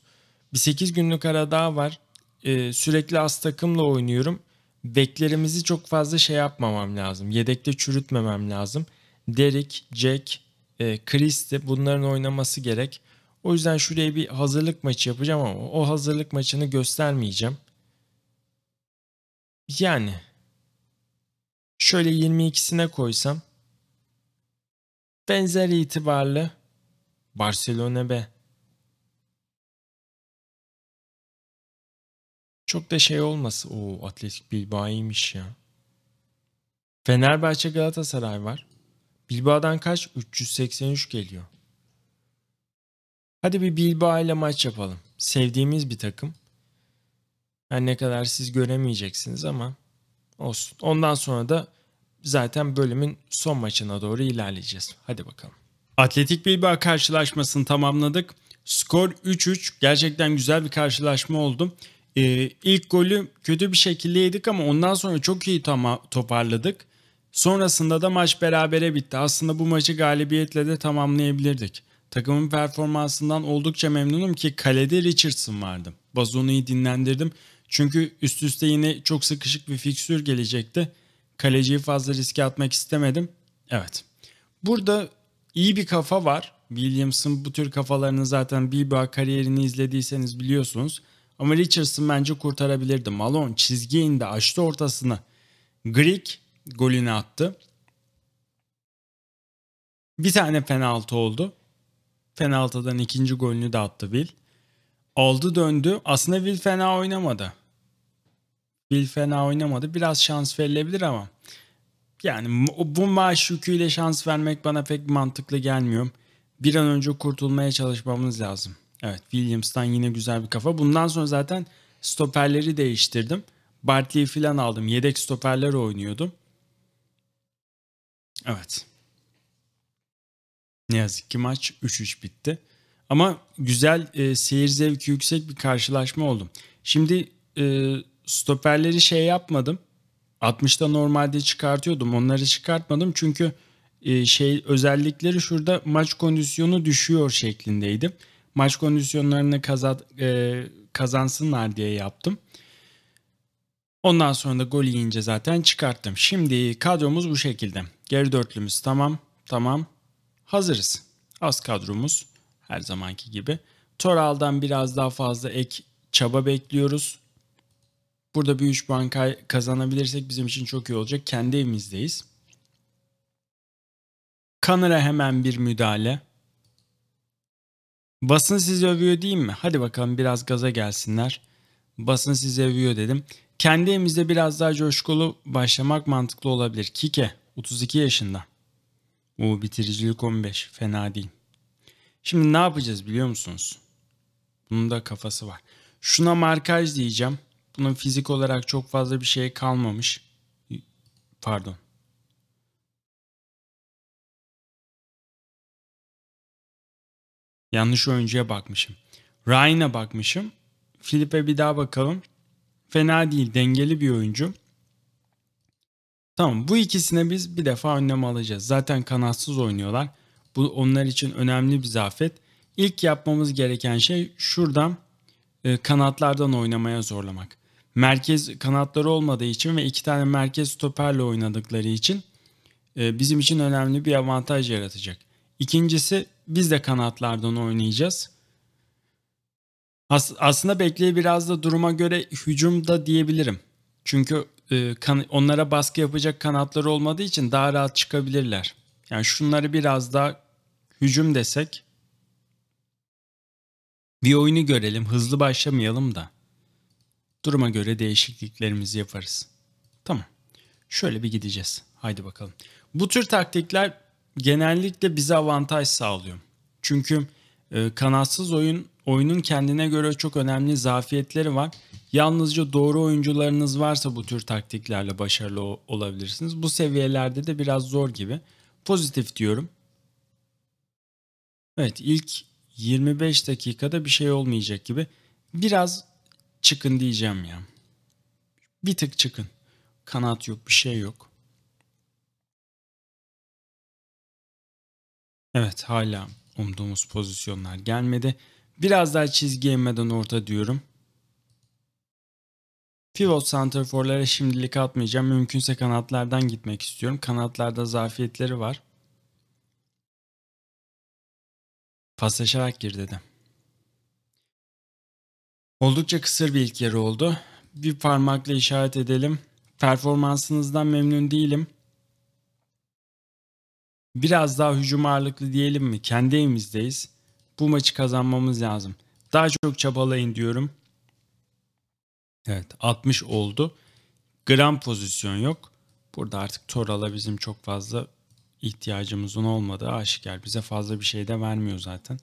Bir 8 günlük ara daha var. Ee, sürekli az takımla oynuyorum. Beklerimizi çok fazla şey yapmamam lazım. Yedekte çürütmemem lazım. Derek, Jack, e, Chris de bunların oynaması gerek. O yüzden şuraya bir hazırlık maçı yapacağım ama o hazırlık maçını göstermeyeceğim. Yani şöyle 22'sine koysam benzer itibarlı Barcelona be Çok da şey olmaz O Atletik Bilbao'ymiş ya. Fenerbahçe Galatasaray var. Bilbao'dan kaç? 383 geliyor. Hadi bir Bilbao ile maç yapalım. Sevdiğimiz bir takım. Her ne kadar siz göremeyeceksiniz ama olsun. Ondan sonra da zaten bölümün son maçına doğru ilerleyeceğiz. Hadi bakalım. Atletik Bilbao karşılaşmasını tamamladık. Skor 3-3. Gerçekten güzel bir karşılaşma oldu. Ee, ilk golü kötü bir şekilde yedik ama ondan sonra çok iyi toparladık. Sonrasında da maç berabere bitti. Aslında bu maçı galibiyetle de tamamlayabilirdik. Takımın performansından oldukça memnunum ki kalede Richardson vardı. Bazonu'yu dinlendirdim. Çünkü üst üste yine çok sıkışık bir fikstür gelecekti. Kaleciyi fazla riske atmak istemedim. Evet. Burada iyi bir kafa var. Williamson bu tür kafalarını zaten BBA kariyerini izlediyseniz biliyorsunuz. Ama Richardson bence kurtarabilirdi. Malone çizgiye indi açtı ortasını. Greek golünü attı. Bir tane penaltı oldu. Penaltıdan ikinci golünü de attı Will. Aldı döndü. Aslında Will fena oynamadı. Will fena oynamadı. Biraz şans verilebilir ama yani bu maaş yüküyle şans vermek bana pek mantıklı gelmiyor. Bir an önce kurtulmaya çalışmamız lazım. Evet Williams'tan yine güzel bir kafa. Bundan sonra zaten stoperleri değiştirdim. Bartley'i falan aldım. Yedek stoperler oynuyordum. Evet. Ne yazık ki maç 3-3 bitti. Ama güzel e, seyir zevki yüksek bir karşılaşma oldu. Şimdi e, stoperleri şey yapmadım. 60'ta normalde çıkartıyordum. Onları çıkartmadım çünkü e, şey özellikleri şurada maç kondisyonu düşüyor şeklindeydi. Maç kondisyonlarını kazan, e, kazansınlar diye yaptım. Ondan sonra da gol yiyince zaten çıkarttım. Şimdi kadromuz bu şekilde. Geri dörtlümüz tamam. Tamam. Hazırız. Az kadromuz her zamanki gibi. Toral'dan biraz daha fazla ek çaba bekliyoruz. Burada bir 3 puan kazanabilirsek bizim için çok iyi olacak. Kendi evimizdeyiz. Kanara hemen bir müdahale. Basın sizi övüyor değil mi? Hadi bakalım biraz gaza gelsinler. Basın sizi övüyor dedim. Kendi evimizde biraz daha coşkulu başlamak mantıklı olabilir. Kike 32 yaşında. Bu bitiricilik 15. Fena değil. Şimdi ne yapacağız biliyor musunuz? Bunun da kafası var. Şuna markaj diyeceğim. Bunun fizik olarak çok fazla bir şey kalmamış. Pardon. Yanlış oyuncuya bakmışım. Ryan'a bakmışım. Filip'e bir daha bakalım. Fena değil dengeli bir oyuncu. Tamam bu ikisine biz bir defa önlem alacağız. Zaten kanatsız oynuyorlar. Bu onlar için önemli bir zafet. İlk yapmamız gereken şey şuradan e, kanatlardan oynamaya zorlamak. Merkez kanatları olmadığı için ve iki tane merkez stoperle oynadıkları için e, bizim için önemli bir avantaj yaratacak. İkincisi biz de kanatlardan oynayacağız. As aslında Bekley biraz da duruma göre hücumda diyebilirim. Çünkü e, kan, onlara baskı yapacak kanatları olmadığı için daha rahat çıkabilirler. Yani şunları biraz daha hücum desek bir oyunu görelim, hızlı başlamayalım da duruma göre değişikliklerimizi yaparız. Tamam. Şöyle bir gideceğiz. Haydi bakalım. Bu tür taktikler genellikle bize avantaj sağlıyor. Çünkü e, kanatsız oyun oyunun kendine göre çok önemli zafiyetleri var Yalnızca doğru oyuncularınız varsa bu tür taktiklerle başarılı olabilirsiniz. Bu seviyelerde de biraz zor gibi. Pozitif diyorum. Evet ilk 25 dakikada bir şey olmayacak gibi. Biraz çıkın diyeceğim ya. Bir tık çıkın. Kanat yok bir şey yok. Evet hala umduğumuz pozisyonlar gelmedi. Biraz daha çizgi inmeden orta diyorum. Pivot forlara şimdilik atmayacağım. Mümkünse kanatlardan gitmek istiyorum. Kanatlarda zafiyetleri var. Paslaşarak gir dedim. Oldukça kısır bir ilk yarı oldu. Bir parmakla işaret edelim. Performansınızdan memnun değilim. Biraz daha hücum ağırlıklı diyelim mi? Kendi evimizdeyiz. Bu maçı kazanmamız lazım. Daha çok çabalayın diyorum. Evet 60 oldu. Gram pozisyon yok. Burada artık Toral'a bizim çok fazla ihtiyacımızın olmadığı aşikar. Bize fazla bir şey de vermiyor zaten.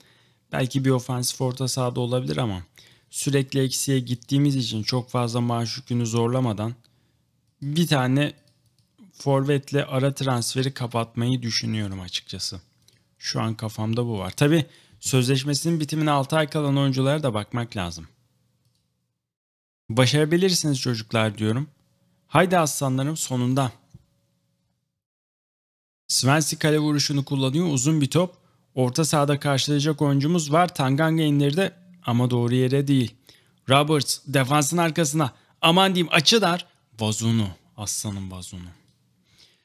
Belki bir ofansif orta sahada olabilir ama sürekli eksiye gittiğimiz için çok fazla maaş yükünü zorlamadan bir tane forvetle ara transferi kapatmayı düşünüyorum açıkçası. Şu an kafamda bu var. Tabi sözleşmesinin bitimine 6 ay kalan oyunculara da bakmak lazım. Başarabilirsiniz çocuklar diyorum. Haydi aslanlarım sonunda. Svensi kale vuruşunu kullanıyor uzun bir top. Orta sahada karşılayacak oyuncumuz var. Tanganga indirdi ama doğru yere değil. Roberts defansın arkasına. Aman diyeyim açı dar. Vazunu. Aslanın vazunu.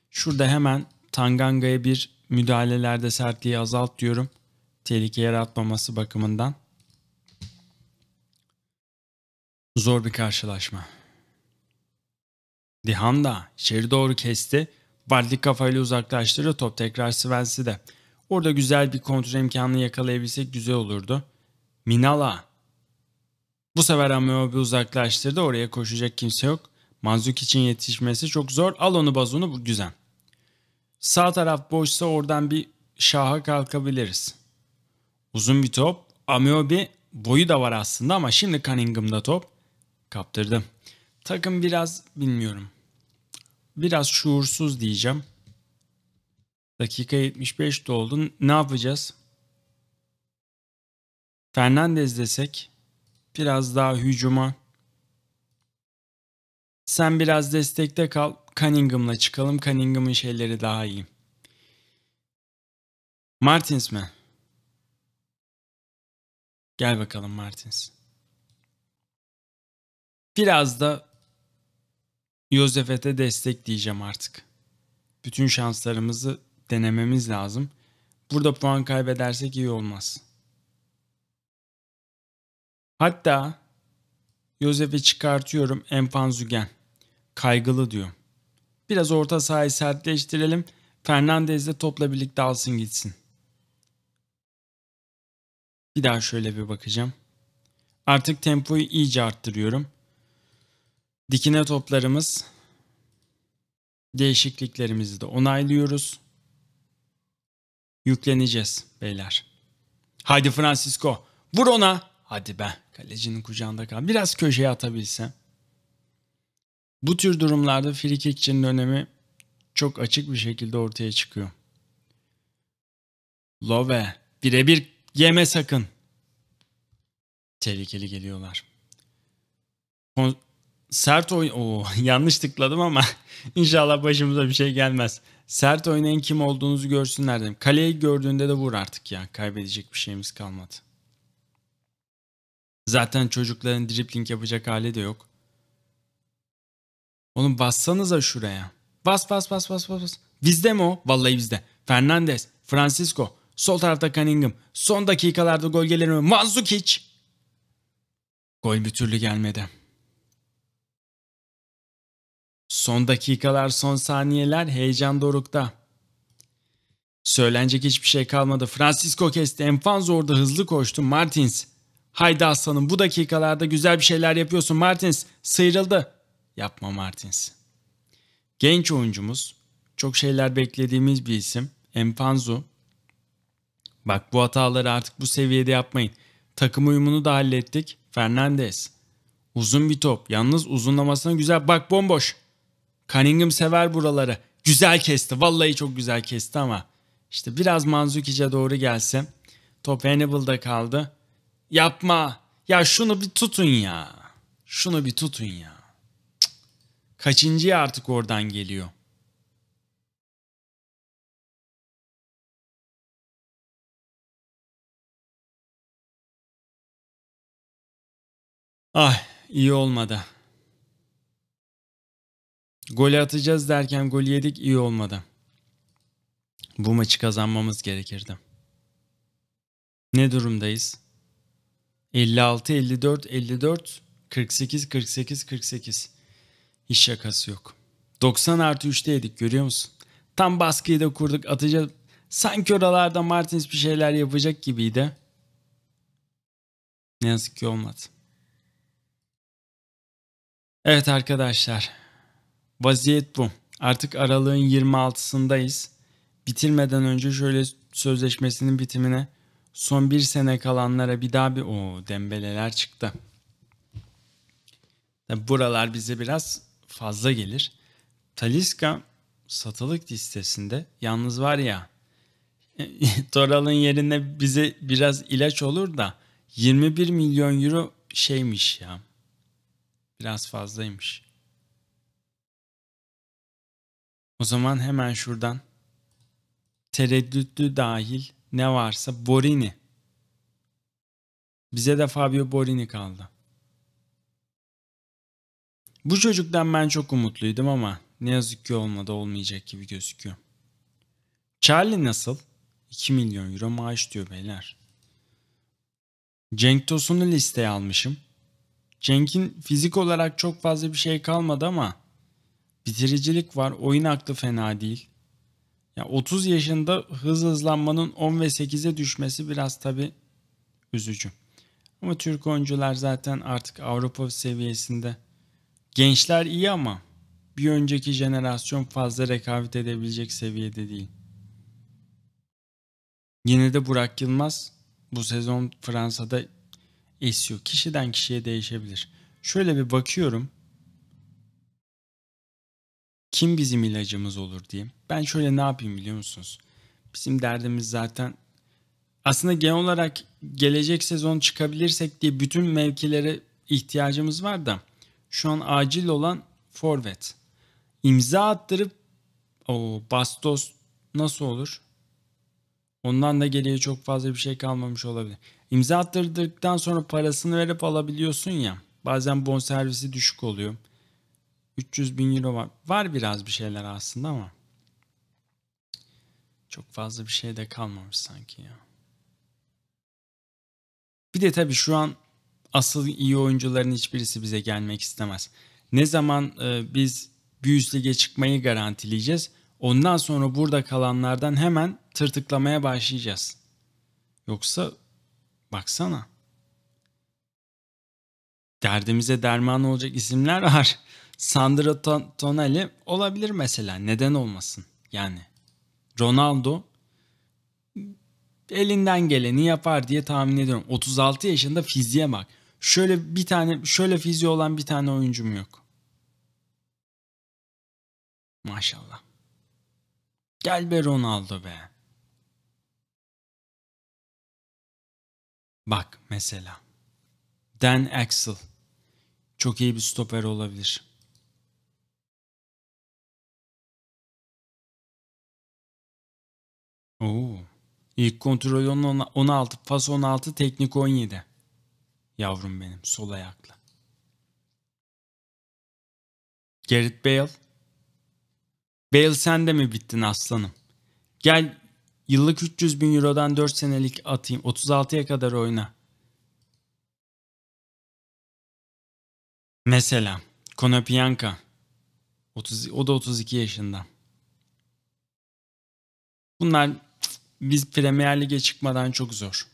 Şurada hemen Tanganga'ya bir müdahalelerde sertliği azalt diyorum. Tehlike yaratmaması bakımından. Zor bir karşılaşma. da içeri doğru kesti. Vardy kafayla uzaklaştırdı top tekrar Svensi de. Orada güzel bir kontrol imkanını yakalayabilsek güzel olurdu. Minala. Bu sefer Amiobi uzaklaştırdı. Oraya koşacak kimse yok. Manzuk için yetişmesi çok zor. Al onu bazonu bu güzel. Sağ taraf boşsa oradan bir şaha kalkabiliriz. Uzun bir top. Amiobi boyu da var aslında ama şimdi Cunningham'da top. Kaptırdım. Takım biraz bilmiyorum. Biraz şuursuz diyeceğim. Dakika 75 doldu. Ne yapacağız? Fernandez desek biraz daha hücuma. Sen biraz destekte kal. Cunningham'la çıkalım. Cunningham'ın şeyleri daha iyi. Martins mi? Gel bakalım Martins. Biraz da Yozefet'e destek diyeceğim artık. Bütün şanslarımızı denememiz lazım. Burada puan kaybedersek iyi olmaz. Hatta Yozef'i çıkartıyorum Empanzugen. Kaygılı diyor. Biraz orta sahayı sertleştirelim. Fernandez de topla birlikte alsın gitsin. Bir daha şöyle bir bakacağım. Artık tempoyu iyice arttırıyorum. Dikine toplarımız değişikliklerimizi de onaylıyoruz. Yükleneceğiz beyler. Haydi Francisco vur ona. Hadi ben. kalecinin kucağında kal. Biraz köşeye atabilsem. Bu tür durumlarda frikikçinin önemi çok açık bir şekilde ortaya çıkıyor. Love birebir yeme sakın. Tehlikeli geliyorlar. Kon sert oyun... Oo, yanlış tıkladım ama inşallah başımıza bir şey gelmez. Sert oynayan kim olduğunuzu görsünler dedim. Kaleyi gördüğünde de vur artık ya. Kaybedecek bir şeyimiz kalmadı. Zaten çocukların dripling yapacak hali de yok. Oğlum bassanıza şuraya. Bas bas bas bas bas. Bizde mi o? Vallahi bizde. Fernandez, Francisco, sol tarafta Cunningham. Son dakikalarda gol gelir mi? Manzukic. Gol bir türlü gelmedi. Son dakikalar, son saniyeler heyecan dorukta. Söylenecek hiçbir şey kalmadı. Francisco kesti, Enfanzo orada hızlı koştu. Martins, haydi aslanım bu dakikalarda güzel bir şeyler yapıyorsun. Martins sıyrıldı. Yapma Martins. Genç oyuncumuz, çok şeyler beklediğimiz bir isim. Enfanzo. Bak bu hataları artık bu seviyede yapmayın. Takım uyumunu da hallettik. Fernandez. Uzun bir top. Yalnız uzunlamasına güzel. Bak bomboş. Cunningham sever buraları. Güzel kesti. Vallahi çok güzel kesti ama. işte biraz Manzukic'e doğru gelse, Top Hannibal'da kaldı. Yapma. Ya şunu bir tutun ya. Şunu bir tutun ya. Kaçıncıya artık oradan geliyor. Ah iyi olmadı. Gol atacağız derken gol yedik iyi olmadı. Bu maçı kazanmamız gerekirdi. Ne durumdayız? 56 54 54 48 48 48. Hiç şakası yok. 90 artı 3'teydik görüyor musun? Tam baskıyı da kurduk atacağız. Sanki oralarda Martins bir şeyler yapacak gibiydi. Ne yazık ki olmadı. Evet arkadaşlar Vaziyet bu. Artık aralığın 26'sındayız. Bitirmeden önce şöyle sözleşmesinin bitimine son bir sene kalanlara bir daha bir o dembeleler çıktı. Tabi buralar bize biraz fazla gelir. Taliska satılık listesinde yalnız var ya Toral'ın yerine bize biraz ilaç olur da 21 milyon euro şeymiş ya. Biraz fazlaymış. O zaman hemen şuradan tereddütlü dahil ne varsa Borini. Bize de Fabio Borini kaldı. Bu çocuktan ben çok umutluydum ama ne yazık ki olmadı olmayacak gibi gözüküyor. Charlie nasıl? 2 milyon euro maaş diyor beyler. Cenk Tosun'u listeye almışım. Cenk'in fizik olarak çok fazla bir şey kalmadı ama Bitiricilik var. Oyun aklı fena değil. Ya 30 yaşında hız hızlanmanın 10 ve 8'e düşmesi biraz tabi üzücü. Ama Türk oyuncular zaten artık Avrupa seviyesinde. Gençler iyi ama bir önceki jenerasyon fazla rekabet edebilecek seviyede değil. Yine de Burak Yılmaz bu sezon Fransa'da esiyor. Kişiden kişiye değişebilir. Şöyle bir bakıyorum kim bizim ilacımız olur diye. Ben şöyle ne yapayım biliyor musunuz? Bizim derdimiz zaten aslında genel olarak gelecek sezon çıkabilirsek diye bütün mevkilere ihtiyacımız var da şu an acil olan forvet. İmza attırıp o Bastos nasıl olur? Ondan da geriye çok fazla bir şey kalmamış olabilir. İmza attırdıktan sonra parasını verip alabiliyorsun ya. Bazen bonservisi düşük oluyor. 300 bin euro var. Var biraz bir şeyler aslında ama. Çok fazla bir şey de kalmamış sanki ya. Bir de tabii şu an asıl iyi oyuncuların hiçbirisi bize gelmek istemez. Ne zaman e, biz bir lige çıkmayı garantileyeceğiz. Ondan sonra burada kalanlardan hemen tırtıklamaya başlayacağız. Yoksa baksana. Derdimize derman olacak isimler var. Sandro Ton- olabilir mesela. Neden olmasın? Yani Ronaldo elinden geleni yapar diye tahmin ediyorum. 36 yaşında fiziğe bak. Şöyle bir tane şöyle fiziği olan bir tane oyuncum yok. Maşallah. Gel be Ronaldo be. Bak mesela. Dan Axel. Çok iyi bir stoper olabilir. Oo. İlk kontrol 10, 16, pas 16, teknik 17. Yavrum benim sol ayaklı. Gerrit Bale. Bale sen de mi bittin aslanım? Gel yıllık 300 bin eurodan 4 senelik atayım. 36'ya kadar oyna. Mesela Konopianka. 30, o da 32 yaşında. Bunlar biz Premier Lig'e çıkmadan çok zor.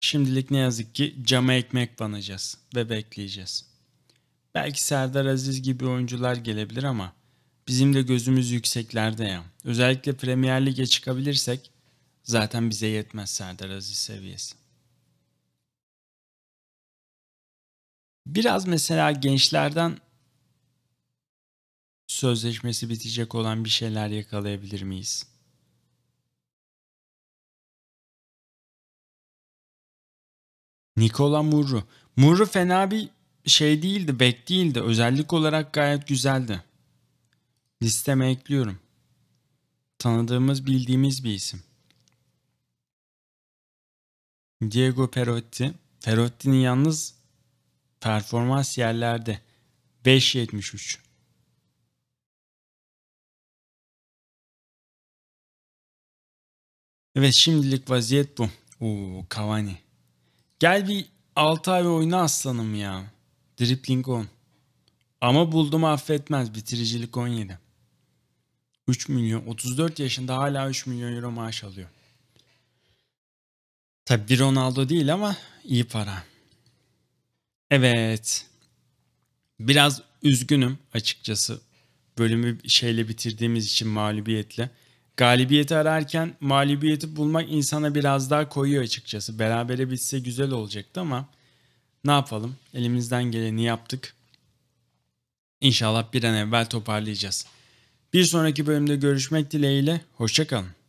Şimdilik ne yazık ki cama ekmek banacağız ve bekleyeceğiz. Belki Serdar Aziz gibi oyuncular gelebilir ama bizim de gözümüz yükseklerde ya. Özellikle Premier Lig'e çıkabilirsek zaten bize yetmez Serdar Aziz seviyesi. Biraz mesela gençlerden sözleşmesi bitecek olan bir şeyler yakalayabilir miyiz? Nikola Muru. Muru fena bir şey değildi, bek değildi. Özellik olarak gayet güzeldi. Listeme ekliyorum. Tanıdığımız, bildiğimiz bir isim. Diego Perotti. Perotti'nin yalnız performans yerlerde 5.73. Evet şimdilik vaziyet bu. Oo Cavani. Gel bir 6 ay oyna aslanım ya. Dripling 10. Ama buldum affetmez bitiricilik 17. 3 milyon 34 yaşında hala 3 milyon euro maaş alıyor. Tabi bir Ronaldo değil ama iyi para. Evet. Biraz üzgünüm açıkçası. Bölümü şeyle bitirdiğimiz için mağlubiyetle. Galibiyeti ararken mağlubiyeti bulmak insana biraz daha koyuyor açıkçası. Berabere bitse güzel olacaktı ama ne yapalım? Elimizden geleni yaptık. İnşallah bir an evvel toparlayacağız. Bir sonraki bölümde görüşmek dileğiyle. Hoşçakalın.